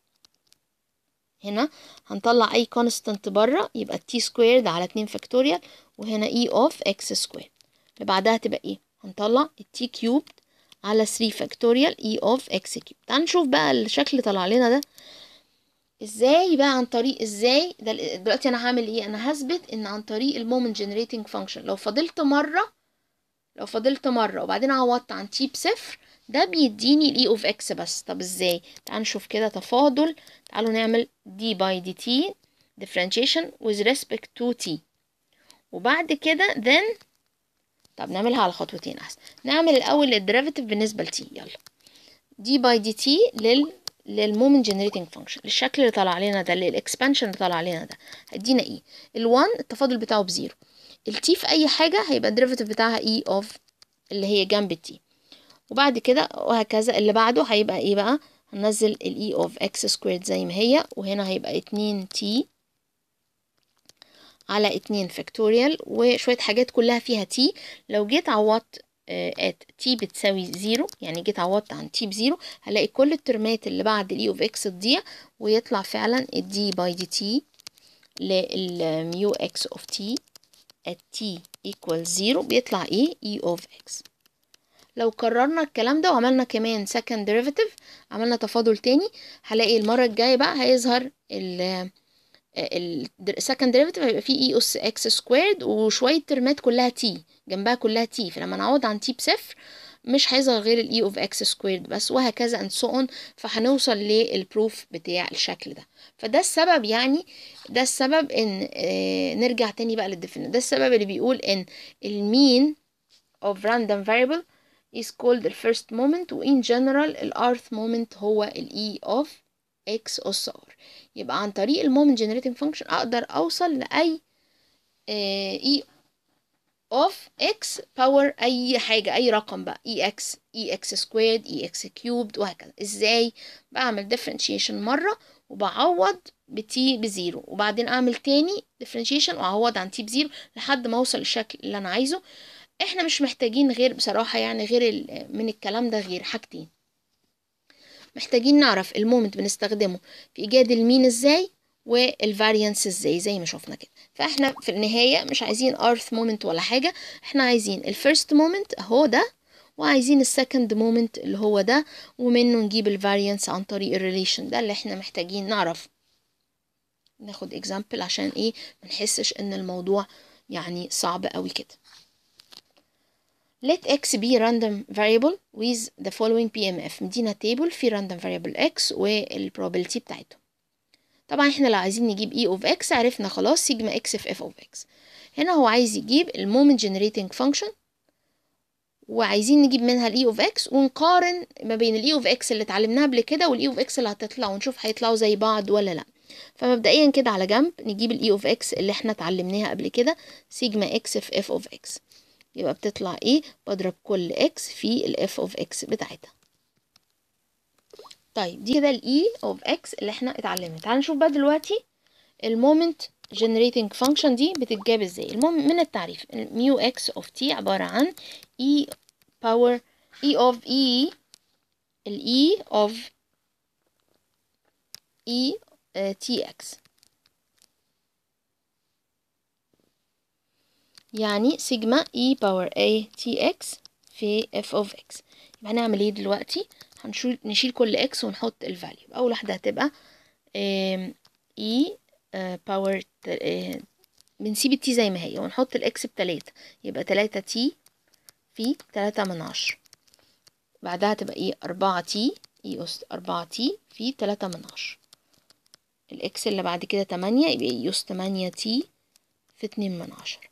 هنا هنطلع اي كونستانت بره يبقى تي سكويرد على 2 فاكتوريال وهنا اي اوف اكس سكويرد اللي بعدها تبقى ايه هنطلع التي كيوب على 3 فاكتوريال اي اوف اكس كيوب تعال نشوف بقى الشكل طلع لنا ده ازاي بقى عن طريق ازاي ده دلوقتي انا هعمل ايه انا هثبت ان عن طريق المومنت جنريتنج فانكشن لو فضلت مره لو فضلت مرة وبعدين عوضت عن تي بصفر ده بيديني الاي اوف اكس بس طب ازاي تعالوا نشوف كده تفاضل تعالوا نعمل دي باي دي تي differentiation with respect to t وبعد كده then طب نعملها على خطوتين احسن نعمل الاول الديريفيتيف بالنسبه لتي يلا دي باي دي تي لل للمومنت جنريتنج فانكشن الشكل اللي طلع علينا ده للاكسبانشن اللي طلع علينا ده هيدينا ايه e. ال1 التفاضل بتاعه بزيرو التي في أي حاجة هيبقى الديريفاتيف بتاعها اي e اوف اللي هي جنب التي وبعد كده وهكذا اللي بعده هيبقى ايه بقى هننزل الاي اوف اكس سكويرد زي ما هي وهنا هيبقى اتنين تي على اتنين فاكتوريال وشوية حاجات كلها فيها تي لو جيت عوضت ات آه، تي بتساوي زيرو يعني جيت عوضت عن تي بزيرو هلاقي كل الترمات اللي بعد الاي اوف اكس تضيع ويطلع فعلا الدي باي دي تي للميو اكس اوف تي at t equals 0 بيطلع ايه e of x لو كررنا الكلام ده وعملنا كمان second derivative عملنا تفاضل تاني هلاقي المرة الجاية بقى هيظهر ال second derivative هيبقى فيه e اس x squared وشويه ترمات كلها t جنبها كلها t فلما نعوض عن t بصفر مش هيظهر غير الاي اوف اكس سكويرد بس وهكذا اند سو اون فهنوصل للبروف بتاع الشكل ده فده السبب يعني ده السبب ان آه نرجع تاني بقى للديفينيت ده السبب اللي بيقول ان المين of random variable is called the first moment in general ال rth moment هو ال e of x اس r يبقى عن طريق المومنت generating function اقدر اوصل لاي آه، e of x power اي حاجة اي رقم بقى اي e x اي e x squared اي e x cubed وهكذا ازاي بعمل differentiation مرة وبعوض بتي بزيرو وبعدين اعمل تاني differentiation واعوض عن تي بزيرو لحد ما اوصل للشكل اللي انا عايزه احنا مش محتاجين غير بصراحة يعني غير من الكلام ده غير حاجتين محتاجين نعرف المومنت بنستخدمه في ايجاد المين ازاي والفاريانس ازاي زي ما شفنا كده فاحنا في النهاية مش عايزين ارث مومنت ولا حاجة احنا عايزين الفيرست moment اهو ده وعايزين السكند مومنت اللي هو ده ومنه نجيب الفاريانس عن طريق الريليشن ده اللي احنا محتاجين نعرف ناخد اكزامبل عشان ايه ما نحسش ان الموضوع يعني صعب قوي كده let x be random variable with the following PMF مدينا table في random variable x probability بتاعتهم طبعا احنا لو عايزين نجيب e of x عرفنا خلاص سيجما x في f of x هنا هو عايز يجيب المومنت generating function وعايزين نجيب منها الاي اوف اكس ونقارن ما بين الاي اوف اكس اللي اتعلمناها قبل كده والاي اوف e اكس اللي هتطلع ونشوف هيطلعوا زي بعض ولا لا فمبدئيا كده على جنب نجيب الاي اوف اكس اللي احنا اتعلمناها قبل كده سيجما اكس في اف اوف اكس يبقى بتطلع ايه بضرب كل اكس في الاف اوف اكس بتاعتها طيب دي كده e of x اللي احنا اتعلمنا تعال نشوف بقى دلوقتي المومنت generating function دي بتتجاب ازاي المهم من التعريف ميو x of t عبارة عن e power e of e ال e of e uh, آه، tx يعني سيجما e power a tx في f of x يبقى هنعمل ايه دلوقتي هنشيل نشيل كل اكس ونحط الفاليو اول واحده هتبقى اي باور بنسيب التي زي ما هي ونحط الاكس بتلاتة يبقى تلاتة تي في تلاتة من عشرة بعدها تبقى ايه e أربعة تي اي أس أربعة تي في تلاتة من عشرة الاكس اللي بعد كده تمانية يبقى اي e أس تمانية تي في اتنين من عشرة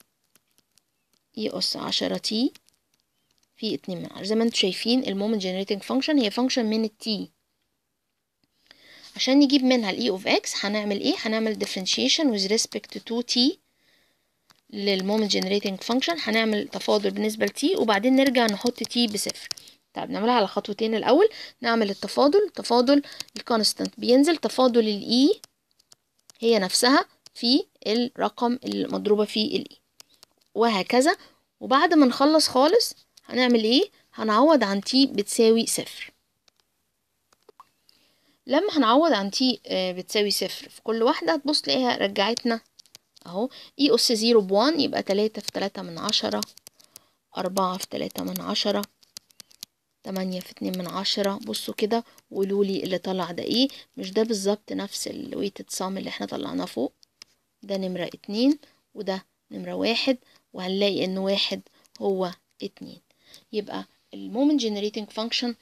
اي e أس عشرة تي في اتنين من عشرة زي ما انتم شايفين المومنت جنريتنج فانكشن هي فانكشن من t عشان نجيب منها e of x هنعمل ايه هنعمل differentiation with respect to t للمومنت جنريتنج فانكشن هنعمل تفاضل بالنسبه t وبعدين نرجع نحط t بصفر طب نعملها على خطوتين الاول نعمل التفاضل تفاضل الكونستانت بينزل تفاضل e هي نفسها في الرقم المضروبه فيه e وهكذا وبعد ما نخلص خالص هنعمل ايه هنعوض عن تي بتساوي صفر لما هنعوض عن تي آه، بتساوي صفر في كل واحدة هتبص تلاقيها رجعتنا اهو اي e اس زيرو بوان يبقى تلاتة في تلاتة من عشرة أربعة في تلاتة من عشرة تمانية في اتنين من عشرة بصوا كده وقولوا لي اللي طلع ده ايه مش ده بالظبط نفس الويتد صام اللي احنا طلعناه فوق ده نمرة اتنين وده نمرة واحد وهنلاقي ان واحد هو اتنين يبقى المومنت جنريتنج فانكشن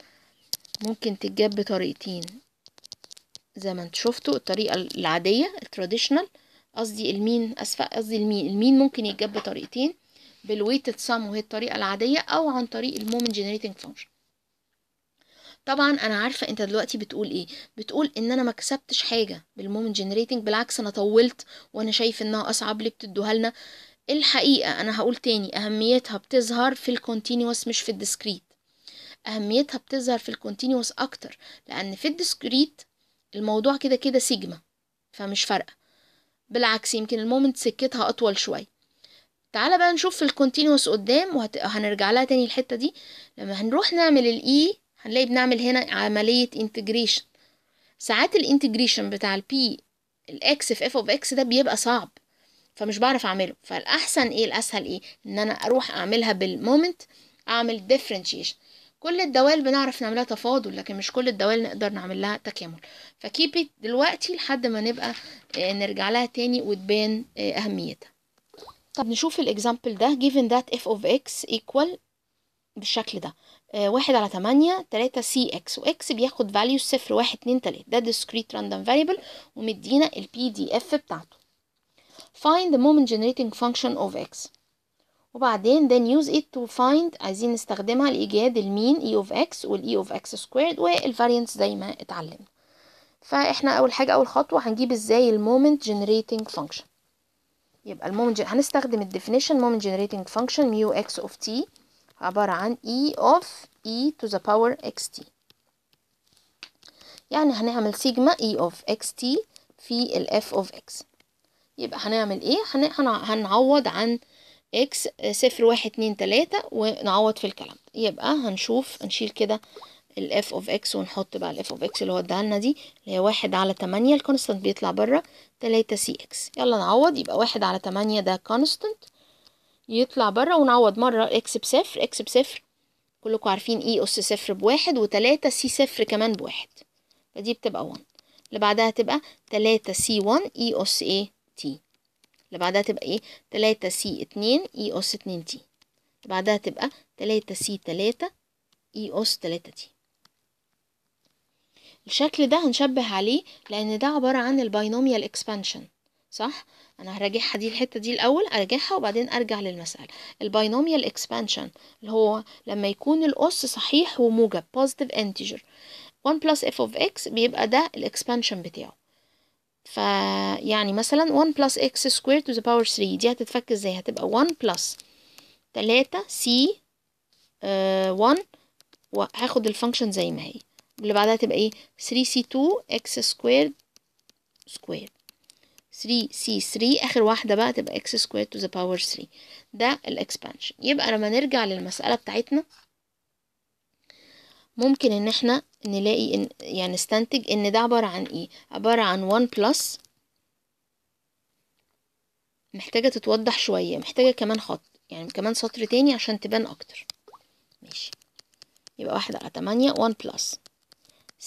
ممكن تتجاب بطريقتين زي ما انتوا شفتوا الطريقه العاديه التراديشنال قصدي المين اسفه قصدي المين المين ممكن يتجاب بطريقتين بالويتد سام وهي الطريقه العاديه او عن طريق المومنت جنريتنج فانكشن طبعا انا عارفه انت دلوقتي بتقول ايه بتقول ان انا ما كسبتش حاجه بالمومنت جنريتنج بالعكس انا طولت وانا شايف انها اصعب ليه بتدوها لنا الحقيقة أنا هقول تاني أهميتها بتظهر في الكونتينوس مش في الديسكريت أهميتها بتظهر في الكونتينوس أكتر لأن في الديسكريت الموضوع كده كده سيجما فمش فارقة بالعكس يمكن المومنت سكتها أطول شوية تعالى بقى نشوف في الكونتينوس قدام وهنرجع لها تاني الحتة دي لما هنروح نعمل الإي e، هنلاقي بنعمل هنا عملية انتجريشن ساعات الانتجريشن بتاع البي الاكس في اف اوف اكس ده بيبقى صعب فمش بعرف اعمله فالاحسن ايه الاسهل ايه ان انا اروح اعملها بالمومنت اعمل ديفرنشيشن كل الدوال بنعرف نعملها تفاضل لكن مش كل الدوال نقدر نعمل لها تكامل فكيبي دلوقتي لحد ما نبقى آه، نرجع لها تاني وتبان آه، اهميتها طب نشوف الاكزامبل ده given that f of x equal بالشكل ده آه، واحد على تمانية تلاتة سي اكس واكس بياخد فاليو صفر واحد اتنين تلاتة ده discrete random variable ومدينا ال دي اف بتاعته find the moment generating function of x وبعدين then use it to find عايزين نستخدمها لإيجاد المين e of x وال e of x squared والvariance زي ما اتعلمنا فاحنا أول حاجة أول خطوة هنجيب ازاي المومنت generating function يبقى المومنت هنستخدم الديفينيشن moment generating function mu x of t عبارة عن e of e to the power xt يعني هنعمل سيجما e of xt في ال f of x يبقى هنعمل ايه هنعوض عن اكس صفر واحد اتنين تلاتة ونعوض في الكلام يبقى هنشوف هنشيل كده الاف اوف اكس ونحط بقى الاف اوف اكس اللي هو اداها دي اللي هي واحد على تمانية الكونستنت بيطلع بره تلاتة سي اكس يلا نعوض يبقى واحد على تمانية ده كونستنت يطلع بره ونعوض مرة اكس بصفر اكس بصفر كلكم عارفين اي e اس صفر بواحد وتلاتة سي صفر كمان بواحد فدي بتبقى 1 اللي بعدها تبقى تلاتة سي 1 اي اس ايه تي اللي بعدها تبقى ايه تلاتة سي اتنين اي e اس اتنين تي اللي بعدها تبقى تلاتة سي تلاتة اي e اس تلاتة تي الشكل ده هنشبه عليه لان ده عبارة عن الباينوميال اكسبانشن صح انا هراجعها دي الحته دي الاول ارجعها وبعدين ارجع للمساله الباينوميال اكسبانشن اللي هو لما يكون الاس صحيح وموجب بوزيتيف انتجر 1 بلس اف اوف اكس بيبقى ده الاكسبانشن بتاعه فيعني مثلا 1 plus x squared to the power 3 دي هتتفك ازاي هتبقى 1 plus 3 c 1 وهاخد الفانكشن زي ما هي اللي بعدها تبقى ايه 3c2 x squared squared 3c3 اخر واحده بقى تبقى x squared to the power 3 ده الاكسبانشن يبقى لما نرجع للمساله بتاعتنا ممكن ان احنا نلاقي إن يعني نستنتج ان ده عبارة عن ايه عبارة عن 1 بلس محتاجة تتوضح شوية محتاجة كمان خط يعني كمان سطر تاني عشان تبان اكتر ماشي يبقى واحدة على تمانية 1 بلس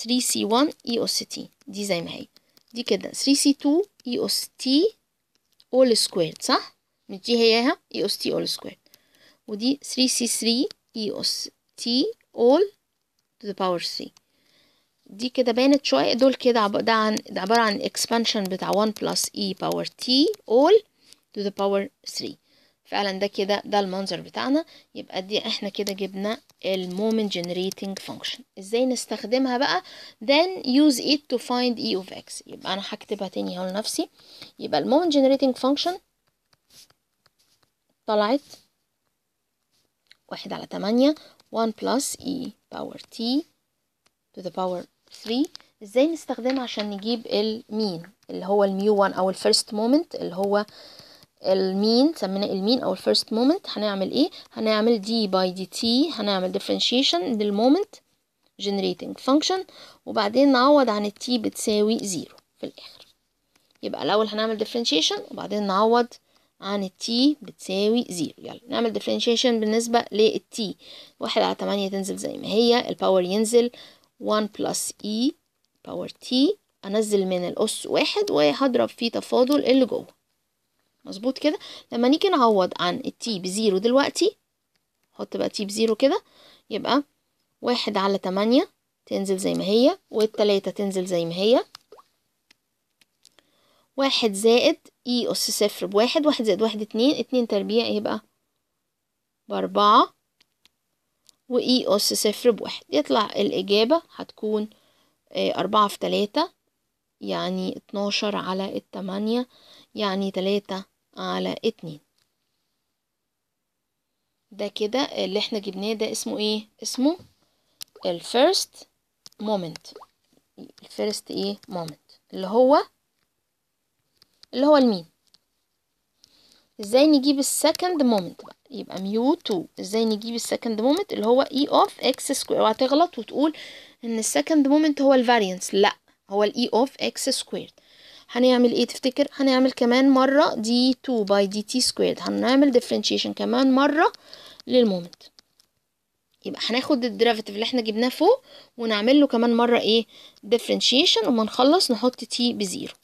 3C1 E أس T دي زي ما هي دي كده 3C2 E أس T all squared صح؟ مش دي هيها E أس T all squared ودي 3C3 E أس T all to the power c دي كده بانت شوية دول كده عب... ده, عن... ده عبارة عن expansion بتاع 1 plus e power t all to the power 3 فعلا ده كده ده المنظر بتاعنا يبقى دي احنا كده جبنا المومنت generating function ازاي نستخدمها بقى then use it to find e of x يبقى انا هكتبها تاني اهو لنفسي يبقى المومنت generating function طلعت واحد على تمانية 1 plus e power t to the power 3 ازاي نستخدمها عشان نجيب المين اللي هو الميو 1 او الفيرست مومنت اللي هو المين سميناه المين او الفيرست مومنت هنعمل ايه هنعمل دي باي دي تي هنعمل ديفرنشيشن للمومنت جنريتنج فانكشن وبعدين نعوض عن التي بتساوي زيرو في الاخر يبقى الاول هنعمل ديفرنشيشن وبعدين نعوض عن التي بتساوي زيرو يلا نعمل differentiation بالنسبة للتي واحد على تمانية تنزل زي ما هي الباور ينزل one بلس اي e power t انزل من الاس واحد وهضرب فيه تفاضل اللي جوه مظبوط كده لما نيجي نعوض عن التي بزيرو دلوقتي حط بقى تي بزيرو كده يبقى واحد على تمانية تنزل زي ما هي والتلاتة تنزل زي ما هي واحد زائد اي e أس صفر بواحد واحد زائد واحد اتنين اتنين تربيع يبقى إيه بأربعة وإي e أس صفر بواحد يطلع الإجابة هتكون آه، أربعة في تلاتة يعني اتناشر على التمانية يعني تلاتة على اتنين ده كده اللي احنا جبناه ده اسمه ايه؟ اسمه الفيرست مومنت الفيرست ايه؟ مومنت اللي هو اللي هو المين ازاي نجيب السكند مومنت بقى يبقى ميو 2 ازاي نجيب السكند مومنت اللي هو اي اوف اكس سكوير اوعى تغلط وتقول ان السكند مومنت هو الفاريانس لا هو الاي اوف اكس سكوير هنعمل ايه تفتكر هنعمل كمان مره دي 2 باي دي تي سكوير هنعمل ديفرنشيشن كمان مره للمومنت يبقى هناخد الديريفاتيف اللي احنا جبناه فوق ونعمل له كمان مره ايه ديفرنشيشن وما نخلص نحط تي بزيرو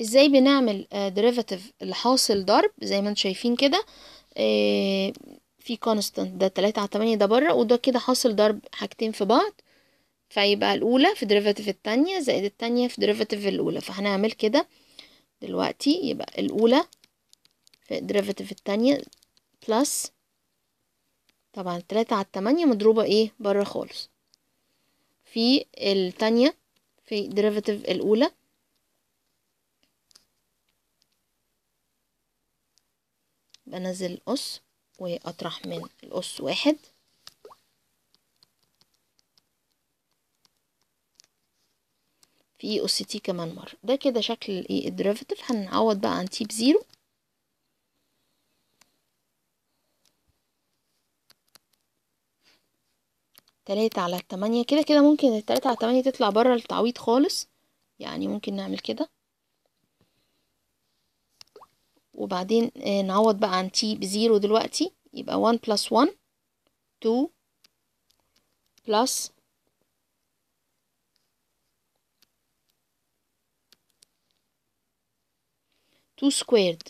ازاي بنعمل ديريفاتيف آه، حاصل ضرب زي ما انتم شايفين كده آه، في كونستانت ده تلاتة على تمانية ده بره وده كده حاصل ضرب حاجتين في بعض فيبقى الأولى في ديريفاتيف التانية زائد التانية في ديريفاتيف الأولى فهنعمل كده دلوقتي يبقى الأولى في ديريفاتيف التانية بلس طبعا 3 على التمانية مضروبة ايه بره خالص في التانية في ديريفاتيف الأولى بنزل القص واطرح من القص واحد في اس تي كمان مرة ده كده شكل الايه الديريفاتيف هنعوض بقى عن تي بزيرو تلاتة على التمانية كده كده ممكن التلاتة على التمانية تطلع بره التعويض خالص يعني ممكن نعمل كده وبعدين آه، نعوض بقى عن تي بزيرو دلوقتي يبقى 1 بلس 1 2 بلس 2 سكويرد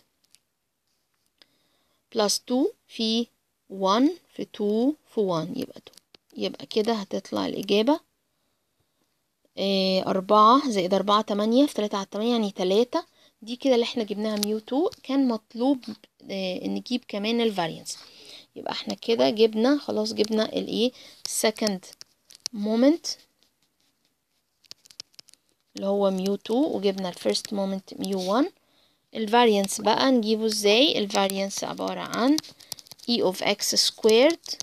بلس 2 في 1 في 2 في 1 يبقى 2 يبقى كده هتطلع الإجابة آه، أربعة زائد أربعة تمانية في تلاتة على تمانية يعني تلاتة دي كده اللي احنا جبناها ميو تو كان مطلوب آه، نجيب كمان الفارينس يبقى احنا كده جبنا خلاص جبنا الايه second moment اللي هو ميو تو وجبنا الفيرست مومنت ميو 1 الفارينس بقى نجيبه ازاي الفارينس عبارة عن e of x squared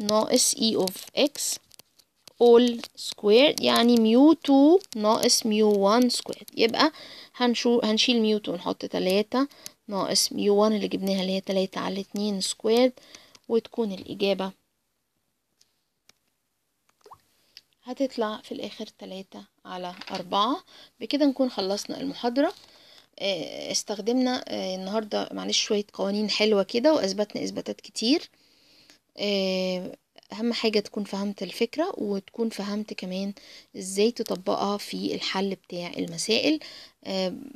ناقص e of x all squared يعني ميو 2 ناقص ميو 1 squared يبقى هنشو هنشيل ميو 2 نحط 3 ناقص ميو 1 اللي جبناها اللي هي 3 على 2 squared وتكون الإجابة هتطلع في الآخر 3 على 4 بكده نكون خلصنا المحاضرة آه، استخدمنا آه، النهاردة معلش شوية قوانين حلوة كده وأثبتنا إثباتات كتير آه، اهم حاجة تكون فهمت الفكرة وتكون فهمت كمان ازاي تطبقها في الحل بتاع المسائل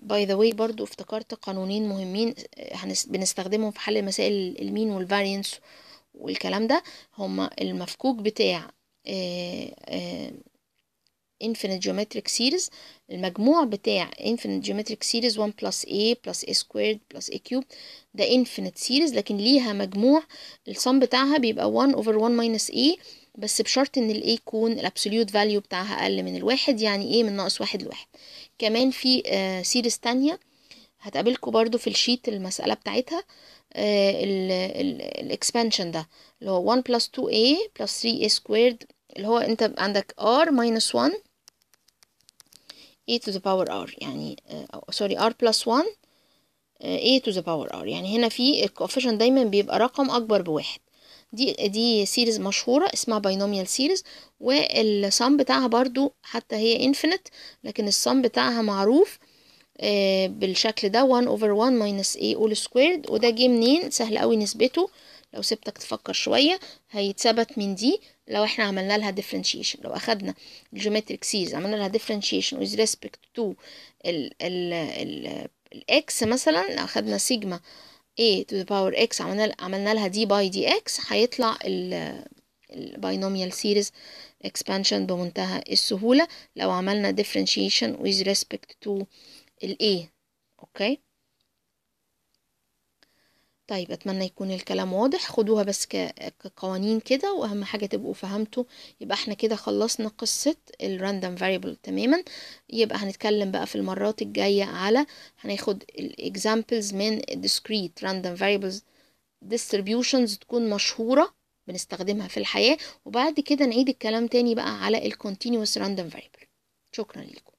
باي ذا واي برضو افتكرت قانونين مهمين آه، بنستخدمهم في حل مسائل المين والفارينس والكلام ده هما المفكوك بتاع آه، آه، infinite geometric series المجموع بتاع infinite geometric series 1 plus a plus a squared plus a cube ده infinite series لكن ليها مجموع الصم بتاعها بيبقى 1 over 1 minus a بس بشرط ان ال a يكون absolute value بتاعها اقل من الواحد يعني ايه من ناقص واحد لواحد كمان في آه سيريز تانية هتقابلكوا برضو في الشيت المسألة بتاعتها آه، ال expansion ده اللي هو 1 plus 2a plus 3a squared اللي هو انت عندك r minus 1 a to the power r يعني سوري آه، r plus 1 آه، a to the power r يعني هنا في الكوفيشن دايما بيبقى رقم اكبر بواحد دي دي سيريز مشهورة اسمها باينوميال سيريز والصم بتاعها برضو حتى هي انفينيت لكن الصم بتاعها معروف آه، بالشكل ده 1 over 1 minus a all squared وده جه منين سهل قوي نسبته لو سبتك تفكر شوية هيتثبت من دي لو احنا عملنا لها differentiation لو اخدنا geometric series عملنا لها differentiation with respect to ال ال ال الاكس مثلا لو اخدنا سيجما a to the power x عملنا عملنا لها دي by dx اكس هيطلع ال binomial series expansion بمنتهى السهولة لو عملنا differentiation with respect to ال a اوكي okay. طيب اتمنى يكون الكلام واضح خدوها بس كقوانين كده واهم حاجه تبقوا فهمتوا يبقى احنا كده خلصنا قصه الراندوم فاريبل تماما يبقى هنتكلم بقى في المرات الجايه على هناخد الاكزامبلز من discrete random variables distributions تكون مشهوره بنستخدمها في الحياه وبعد كده نعيد الكلام تاني بقى على الكونتينوس راندوم فاريبل شكرا لكم